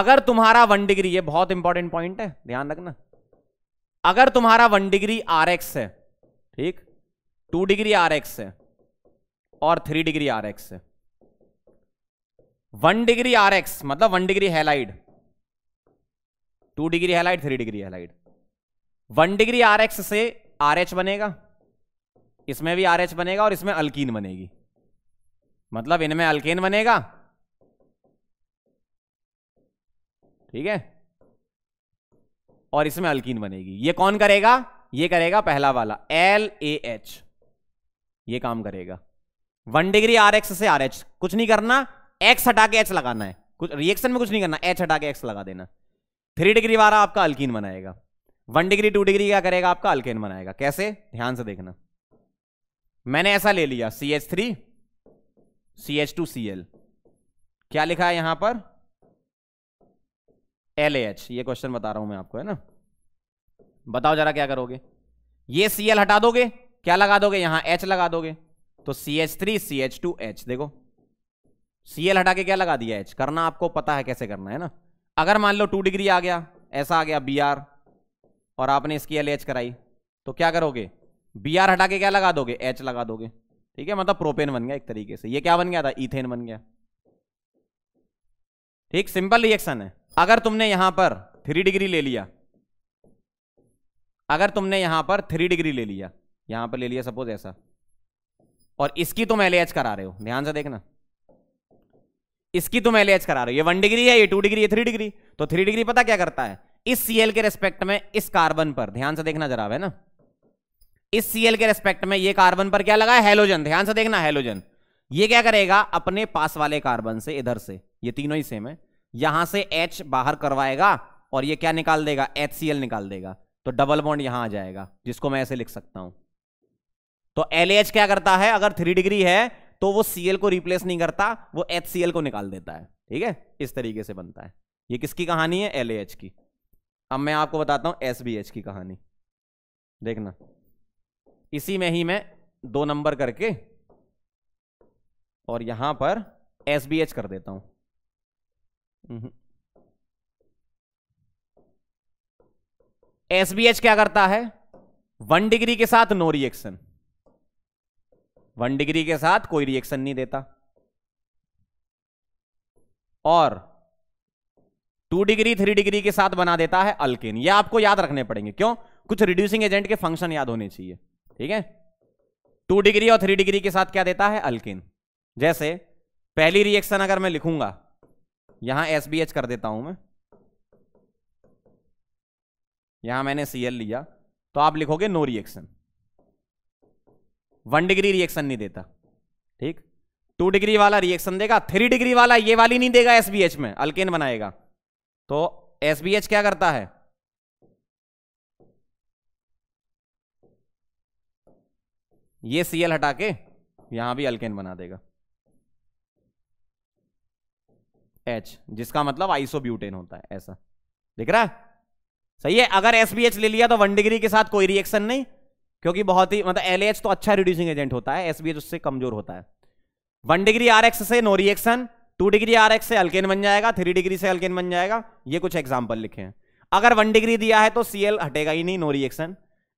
अगर तुम्हारा वन डिग्री ये बहुत इंपॉर्टेंट पॉइंट है ध्यान रखना अगर तुम्हारा वन डिग्री आर एक्स है ठीक टू डिग्री आर एक्स है और थ्री डिग्री आर एक्स है वन डिग्री आर एक्स मतलब one degree halide two degree halide three degree halide one degree R X से आर बनेगा इसमें भी आर बनेगा और इसमें अल्कीन बनेगी मतलब इनमें अल्केन बनेगा ठीक है और इसमें अल्कीन बनेगी ये कौन करेगा ये करेगा पहला वाला एल ए एच ये काम करेगा वन डिग्री आर एक्स से आर एच कुछ नहीं करना एक्स हटा के एच लगाना है कुछ रिएक्शन में कुछ नहीं करना एच हटा के एक्स लगा देना थ्री डिग्री वाला आपका अल्कीन बनाएगा वन डिग्री टू डिग्री क्या करेगा आपका अल्केन बनाएगा कैसे ध्यान से देखना मैंने ऐसा ले लिया C H three C H two C L क्या लिखा है यहां पर एल एच ये क्वेश्चन बता रहा हूं मैं आपको है ना बताओ जरा क्या करोगे ये सी एल हटा दोगे क्या लगा दोगे यहां एच लगा दोगे तो C H three C H two H देखो सी एल हटा के क्या लगा दिया एच करना आपको पता है कैसे करना है ना अगर मान लो टू डिग्री आ गया ऐसा आ गया बी आर और आपने इसकी एल कराई तो क्या करोगे बी आर हटा के क्या लगा दोगे एच लगा दोगे ठीक है मतलब प्रोपेन बन गया एक तरीके से ये क्या बन गया था इथेन बन गया ठीक सिंपल रिएक्शन है अगर तुमने यहां पर थ्री डिग्री ले लिया अगर तुमने यहां पर थ्री डिग्री ले लिया यहां पर ले लिया सपोज ऐसा और इसकी तुम एल करा रहे हो ध्यान से देखना इसकी तुम एल करा रहे हो ये वन डिग्री है ये टू डिग्री है थ्री डिग्री तो थ्री डिग्री पता क्या करता है इस सीएल के रेस्पेक्ट में इस कार्बन पर ध्यान से देखना जरा है ना इस सीएल के रेस्पेक्ट में ये कार्बन पर क्या लगा है हेलोजन ध्यान से देखना हेलोजन ये क्या करेगा अपने पास वाले कार्बन से इधर से ये तीनों ही सेम है यहां से एच बाहर करवाएगा और ये क्या निकाल देगा एच निकाल देगा तो डबल बॉन्ड यहां आ जाएगा जिसको मैं ऐसे लिख सकता हूं तो एल क्या करता है अगर थ्री डिग्री है तो वो सीएल को रिप्लेस नहीं करता वो एच को निकाल देता है ठीक है इस तरीके से बनता है ये किसकी कहानी है एल की अब मैं आपको बताता हूं एस की कहानी देखना इसी में ही मैं दो नंबर करके और यहां पर एस कर देता हूं एस हम्म। क्या करता है वन डिग्री के साथ नो रिएक्शन वन डिग्री के साथ कोई रिएक्शन नहीं देता और टू डिग्री थ्री डिग्री के साथ बना देता है अल्किन ये आपको याद रखने पड़ेंगे क्यों कुछ रिड्यूसिंग एजेंट के फंक्शन याद होने चाहिए ठीक है टू डिग्री और थ्री डिग्री के साथ क्या देता है अल्किन जैसे पहली रिएक्शन अगर मैं लिखूंगा यहां एस कर देता हूं मैं यहां मैंने सी लिया तो आप लिखोगे no reaction one degree reaction नहीं देता ठीक टू डिग्री वाला रिएक्शन देगा थ्री डिग्री वाला ये वाली नहीं देगा एसबीएच में अल्केन बनाएगा तो एस बी एच क्या करता है ये सीएल हटा के यहां भी अल्केन बना देगा एच जिसका मतलब आइसोब्यूटेन होता है ऐसा दिख रहा है सही है अगर एस बी एच ले लिया तो वन डिग्री के साथ कोई रिएक्शन नहीं क्योंकि बहुत ही मतलब एल तो अच्छा रिड्यूसिंग एजेंट होता है एस बी एच उससे कमजोर होता है वन डिग्री आर एक्स से no reaction two degree R X से अल्केन बन जाएगा थ्री डिग्री से अल्केन बन जाएगा ये कुछ एग्जाम्पल लिखे हैं अगर वन डिग्री दिया है तो सी हटेगा ही नहीं नो रिएक्शन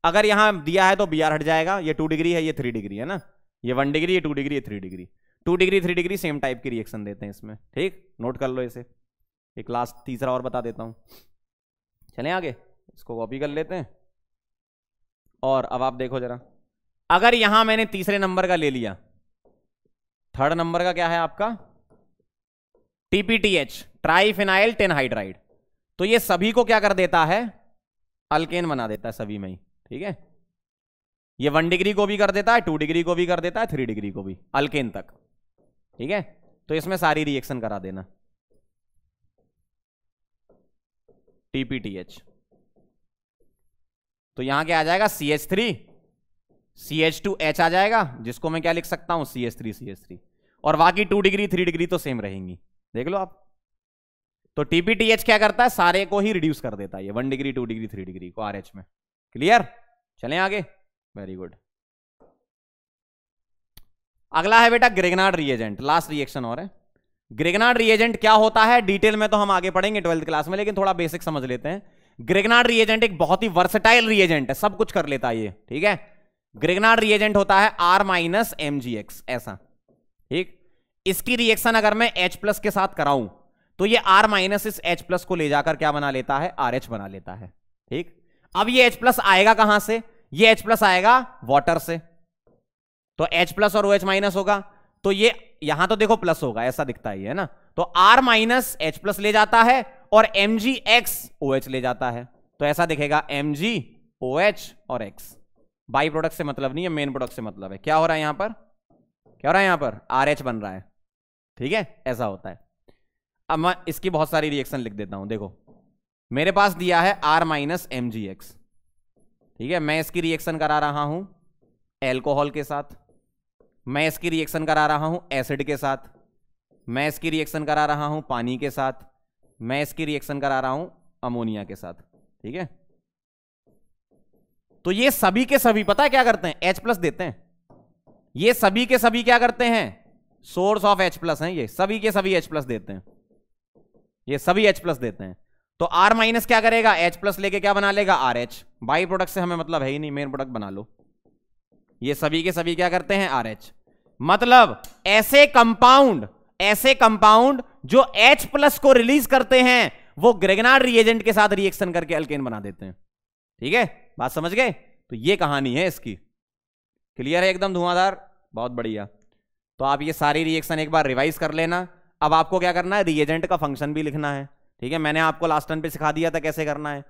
अगर यहां दिया है तो बी हट जाएगा ये टू डिग्री है ये थ्री डिग्री है ना ये वन डिग्री ये टू डिग्री ये three degree two degree three degree same type की रिएक्शन देते हैं इसमें ठीक नोट कर लो इसे एक लास्ट तीसरा और बता देता हूं चले आगे इसको कॉपी कर लेते हैं और अब आप देखो जरा अगर यहां मैंने तीसरे नंबर का ले लिया थर्ड नंबर का क्या है आपका टीपीटीएच ट्राइफिनाइल टेनहाइड्राइड तो ये सभी को क्या कर देता है अल्केन बना देता है सभी में ही ठीक है ये वन डिग्री को भी कर देता है टू डिग्री को भी कर देता है थ्री डिग्री को भी अल्केन तक ठीक है तो इसमें सारी रिएक्शन करा देना टीपीटीएच तो यहां क्या आ जाएगा C H three C H two H आ जाएगा जिसको मैं क्या लिख सकता हूं C H three C H three और बाकी टू डिग्री थ्री डिग्री तो सेम रहेंगी देख लो आप तो टीपीटीएच क्या करता है सारे को ही रिड्यूस कर देता है ये one degree two degree three degree को आरएच में क्लियर चलें आगे वेरी गुड अगला है बेटा ग्रेगनाड रिएजेंट लास्ट रिएक्शन और है ग्रेगनाड रिएजेंट क्या होता है डिटेल में तो हम आगे पढ़ेंगे ट्वेल्थ क्लास में लेकिन थोड़ा बेसिक समझ लेते हैं ग्रेगनाड रिएजेंट एक बहुत ही वर्सेटाइल रिएजेंट है सब कुछ कर लेता है ये ठीक है ग्रेगनाड रिएजेंट होता है आर माइनस ऐसा ठीक इसकी रिएक्शन अगर मैं H प्लस के साथ कराऊं तो ये R माइनस इस H प्लस को ले जाकर क्या बना लेता है RH बना लेता है ठीक अब ये H प्लस आएगा कहां से ये H प्लस आएगा वाटर से तो H प्लस और OH माइनस होगा तो ये यहां तो देखो प्लस होगा ऐसा दिखता ही है ना तो R माइनस एच प्लस ले जाता है और M G X O H ले जाता है तो ऐसा दिखेगा एम जी ओ एच और एक्स बाई प्रोडक्ट से मतलब नहीं है मेन प्रोडक्ट से मतलब है क्या हो रहा है यहां पर क्या हो रहा है यहां पर आर एच बन रहा है ठीक है ऐसा होता है अब मैं इसकी बहुत सारी रिएक्शन लिख देता हूं देखो मेरे पास दिया है R minus M G X ठीक है मैं इसकी रिएक्शन करा रहा हूं एल्कोहल के साथ मैं इसकी रिएक्शन करा रहा हूं एसिड के साथ मैं इसकी रिएक्शन करा रहा हूं पानी के साथ मैं इसकी रिएक्शन करा रहा हूं अमोनिया के साथ ठीक है तो ये सभी के सभी पता है क्या करते हैं H प्लस देते हैं ये सभी के सभी क्या करते हैं सोर्स ऑफ एच प्लस है ये सभी के सभी एच प्लस देते हैं ये सभी एच प्लस देते हैं तो आर माइनस क्या करेगा एच प्लस लेके क्या बना लेगा आर एच बाई प्रोडक्ट से हमें मतलब है ही नहीं मेन प्रोडक्ट बना लो ये सभी के सभी क्या करते हैं आर एच मतलब ऐसे कंपाउंड ऐसे कंपाउंड जो एच प्लस को रिलीज करते हैं वो ग्रेगनार रिएजेंट के साथ रिएक्शन करके अल्केन बना देते हैं ठीक है बात समझ गए तो ये कहानी है इसकी क्लियर है एकदम धुआंधार बहुत बढ़िया तो आप ये सारी रिएक्शन एक बार रिवाइज कर लेना अब आपको क्या करना है रिएजेंट का फंक्शन भी लिखना है ठीक है मैंने आपको लास्ट टाइम पे सिखा दिया था कैसे करना है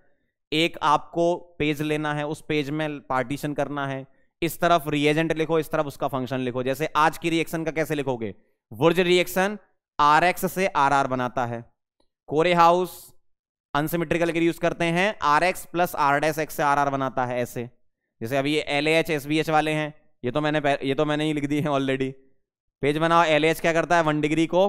एक आपको पेज लेना है उस पेज में पार्टीशन करना है इस तरफ रिएजेंट लिखो इस तरफ उसका फंक्शन लिखो जैसे आज की रिएक्शन का कैसे लिखोगे वर्ज रिएक्शन आर से आर आर बनाता है कोरे हाउस अनसिमिट्रिकल के यूज करते हैं R X plus R dash X से आर आर बनाता है ऐसे जैसे अभी ये L H S B H वाले हैं ये तो मैंने ये तो मैंने ही लिख दी है ऑलरेडी पेज बनाओ एल क्या करता है वन डिग्री को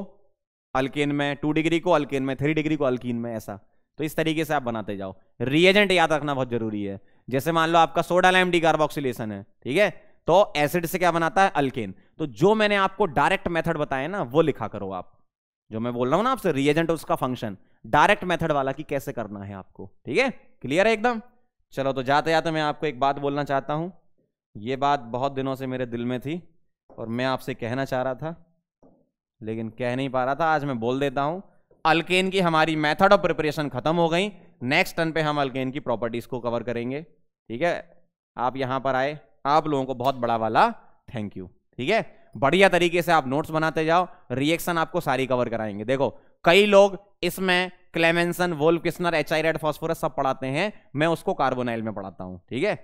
अल्किन में टू डिग्री को अल्किन में थ्री डिग्री को अल्किन में ऐसा तो इस तरीके से आप बनाते जाओ रिएजेंट याद रखना बहुत जरूरी है जैसे मान लो आपका सोडा लैम डी कार्बोक्सीन है ठीक है तो एसिड से क्या बनाता है अल्केन तो जो मैंने आपको डायरेक्ट मेथड बताया ना वो लिखा करो आप जो मैं बोल रहा हूं ना आपसे रिएजेंट उसका फंक्शन डायरेक्ट मेथड वाला कि कैसे करना है आपको ठीक है क्लियर है एकदम चलो तो जाते जाते मैं आपको एक बात बोलना चाहता हूं ये बात बहुत दिनों से मेरे दिल में थी और मैं आपसे कहना चाह रहा था लेकिन कह नहीं पा रहा था आज मैं बोल देता हूं अल्केन की हमारी मेथड ऑफ प्रिपरेशन खत्म हो गई नेक्स्ट टर्न पे हम अल्केन की प्रॉपर्टीज को कवर करेंगे ठीक है आप यहां पर आए आप लोगों को बहुत बड़ा वाला थैंक यू ठीक है बढ़िया तरीके से आप नोट्स बनाते जाओ रिएक्शन आपको सारी कवर कराएंगे देखो कई लोग इसमें Clemmensen Wolff Kishner H I red phosphorus सब पढ़ाते हैं मैं उसको कार्बोनाइल में पढ़ाता हूं ठीक है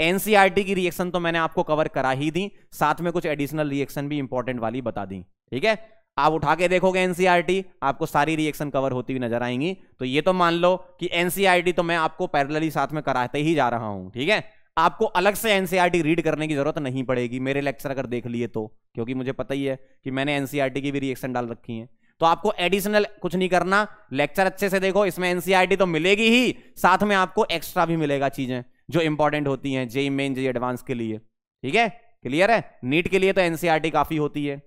एनसीईआरटी की रिएक्शन तो मैंने आपको कवर करा ही दी साथ में कुछ एडिशनल रिएक्शन भी इंपॉर्टेंट वाली बता दी ठीक है आप उठा के देखोगे एनसीईआरटी आपको सारी रिएक्शन कवर होती हुई नजर आएंगी तो ये तो मान लो कि एनसीईआरटी तो मैं आपको पैरेलली साथ में कराते ही जा रहा हूं ठीक है आपको अलग से एनसीईआरटी रीड करने की जरूरत नहीं पड़ेगी मेरे लेक्चर अगर देख लिए तो क्योंकि मुझे पता ही है कि मैंने एनसीईआरटी की भी रिएक्शन डाल रखी है तो आपको एडिशनल कुछ नहीं करना लेक्चर अच्छे से देखो इसमें एनसीईआरटी तो मिलेगी ही साथ में आपको एक्स्ट्रा भी मिलेगा चीजें जो इंपॉर्टेंट होती हैं जेई मेन जेई एडवांस के लिए ठीक है क्लियर है नीट के लिए तो एनसीईआरटी e काफी होती है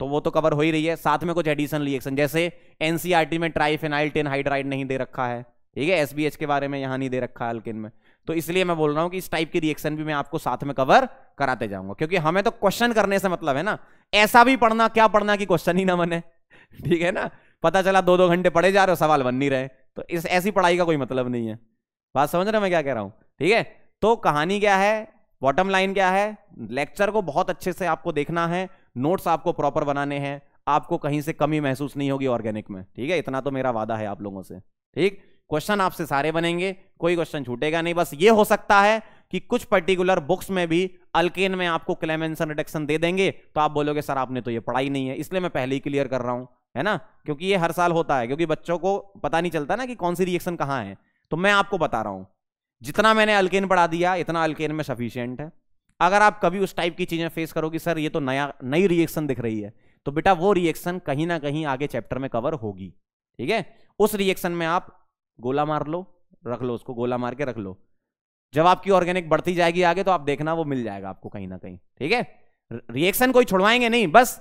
तो वो तो कवर हो ही रही है साथ में कुछ एडिशनल रिएक्शन जैसे एनसीईआरटी e में ट्राइफेनाइल टेन हाइड्राइड नहीं दे रखा है ठीक है एसबीएच के बारे में यहां नहीं दे रखा है अल्किन में तो इसलिए मैं बोल रहा हूँ कि इस टाइप की रिएक्शन भी मैं आपको साथ में कवर कराते जाऊंगा क्योंकि हमें तो क्वेश्चन करने से मतलब है ना ऐसा भी पढ़ना क्या पढ़ना कि क्वेश्चन ही ना बने ठीक है ना पता चला दो दो घंटे पढ़े जा रहे हो सवाल बन नहीं रहे तो इस ऐसी पढ़ाई का कोई मतलब नहीं है बात समझ रहे मैं क्या कह रहा हूं ठीक है तो कहानी क्या है बॉटम लाइन क्या है लेक्चर को बहुत अच्छे से आपको देखना है नोट्स आपको प्रॉपर बनाने हैं आपको कहीं से कमी महसूस नहीं होगी ऑर्गेनिक में ठीक है इतना तो मेरा वादा है आप लोगों से ठीक क्वेश्चन आपसे सारे बनेंगे कोई क्वेश्चन छूटेगा नहीं बस ये हो सकता है कि कुछ पर्टिकुलर बुक्स में भी अल्केन में आपको क्लेमेंसन रिडक्शन दे देंगे तो आप बोलोगे सर आपने तो ये पढ़ाई नहीं है इसलिए मैं पहले ही क्लियर कर रहा हूं है ना क्योंकि ये हर साल होता है क्योंकि बच्चों को पता नहीं चलता ना कि कौन सी रिएक्शन कहाँ है तो मैं आपको बता रहा हूं जितना मैंने अल्केन पढ़ा दिया इतना अल्केन में सफिशियंट है अगर आप कभी उस टाइप की चीज़ें फेस करोगे सर ये तो नया नई रिएक्शन दिख रही है तो बेटा वो रिएक्शन कहीं ना कहीं आगे चैप्टर में कवर होगी ठीक है उस रिएक्शन में आप गोला मार लो रख लो उसको गोला मार के रख लो जब आपकी ऑर्गेनिक बढ़ती जाएगी आगे तो आप देखना वो मिल जाएगा आपको कहीं ना कहीं ठीक है रिएक्शन कोई छुड़वाएंगे नहीं बस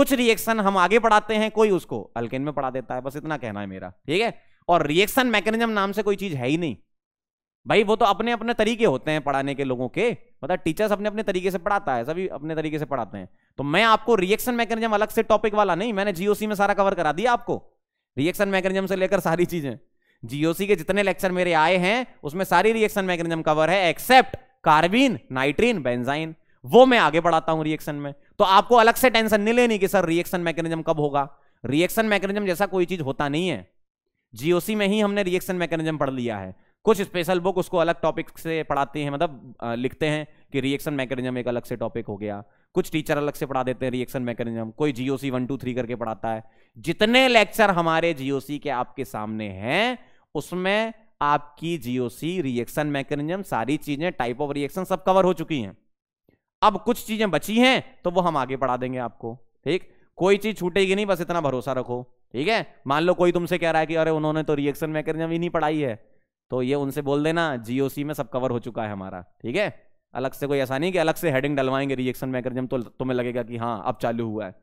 कुछ रिएक्शन हम आगे पढ़ाते हैं कोई उसको अल्केन में पढ़ा देता है बस इतना कहना है मेरा ठीक है और रिएक्शन मैकेनिज्म नाम से कोई चीज है ही नहीं भाई वो तो अपने अपने तरीके होते हैं पढ़ाने के लोगों के मतलब टीचर्स अपने अपने तरीके से पढ़ाता है सभी अपने तरीके से पढ़ाते हैं तो मैं आपको रिएक्शन मैकेनिज्म अलग से टॉपिक वाला नहीं मैंने जीओसी में सारा कवर करा दिया आपको रिएक्शन मैकेनिज्म से लेकर सारी चीजें जीओसी के जितने लेक्चर मेरे आए हैं उसमें सारी रिएक्शन मैकेनिज्म कवर है एक्सेप्ट कार्बिन नाइट्रीन बेंजाइन वो मैं आगे बढ़ाता हूं रिएक्शन में तो आपको अलग से टेंशन नहीं लेनी कि सर रिएक्शन मैकेनिज्म कब होगा रिएक्शन मैकेनिज्म जैसा कोई चीज होता नहीं है जीओसी में ही हमने रिएक्शन मैकेनिज्म पढ़ लिया है कुछ स्पेशल बुक उसको अलग टॉपिक से पढ़ाती हैं मतलब लिखते हैं कि रिएक्शन मैकेनिज्म एक अलग से टॉपिक हो गया कुछ टीचर अलग से पढ़ा देते हैं रिएक्शन मैकेनिज्म कोई जीओसी वन टू थ्री करके पढ़ाता है जितने लेक्चर हमारे जीओसी के आपके सामने हैं उसमें आपकी जीओसी रिएक्शन मैकेनिज्म सारी चीजें टाइप ऑफ रिएक्शन सब कवर हो चुकी हैं अब कुछ चीजें बची हैं तो वो हम आगे पढ़ा देंगे आपको ठीक कोई चीज छूटेगी नहीं बस इतना भरोसा रखो ठीक है मान लो कोई तुमसे कह रहा है कि अरे उन्होंने तो रिएक्शन मैकेनिज्म ही नहीं पढ़ाई है तो ये उनसे बोल देना जीओसी में सब कवर हो चुका है हमारा ठीक है अलग से कोई ऐसा नहीं कि अलग से हेडिंग डलवाएंगे रिएक्शन जब तो तुम्हें लगेगा कि हाँ अब चालू हुआ है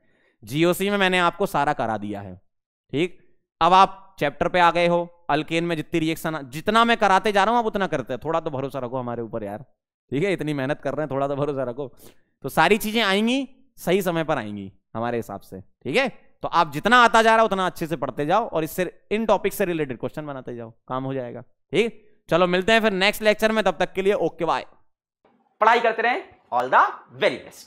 जीओसी में मैंने आपको सारा करा दिया है ठीक अब आप चैप्टर पे आ गए हो अल्केन में जितनी रिएक्शन जितना मैं कराते जा रहा हूँ आप उतना करते हैं थोड़ा तो भरोसा रखो हमारे ऊपर यार ठीक है इतनी मेहनत कर रहे हैं थोड़ा तो भरोसा रखो तो सारी चीजें आएंगी सही समय पर आएंगी हमारे हिसाब से ठीक है तो आप जितना आता जा रहा है उतना अच्छे से पढ़ते जाओ और इससे इन टॉपिक से रिलेटेड क्वेश्चन बनाते जाओ काम हो जाएगा ठीक चलो मिलते हैं फिर नेक्स्ट लेक्चर में तब तक के लिए ओके बाय पढ़ाई करते रहे ऑल द वेरी बेस्ट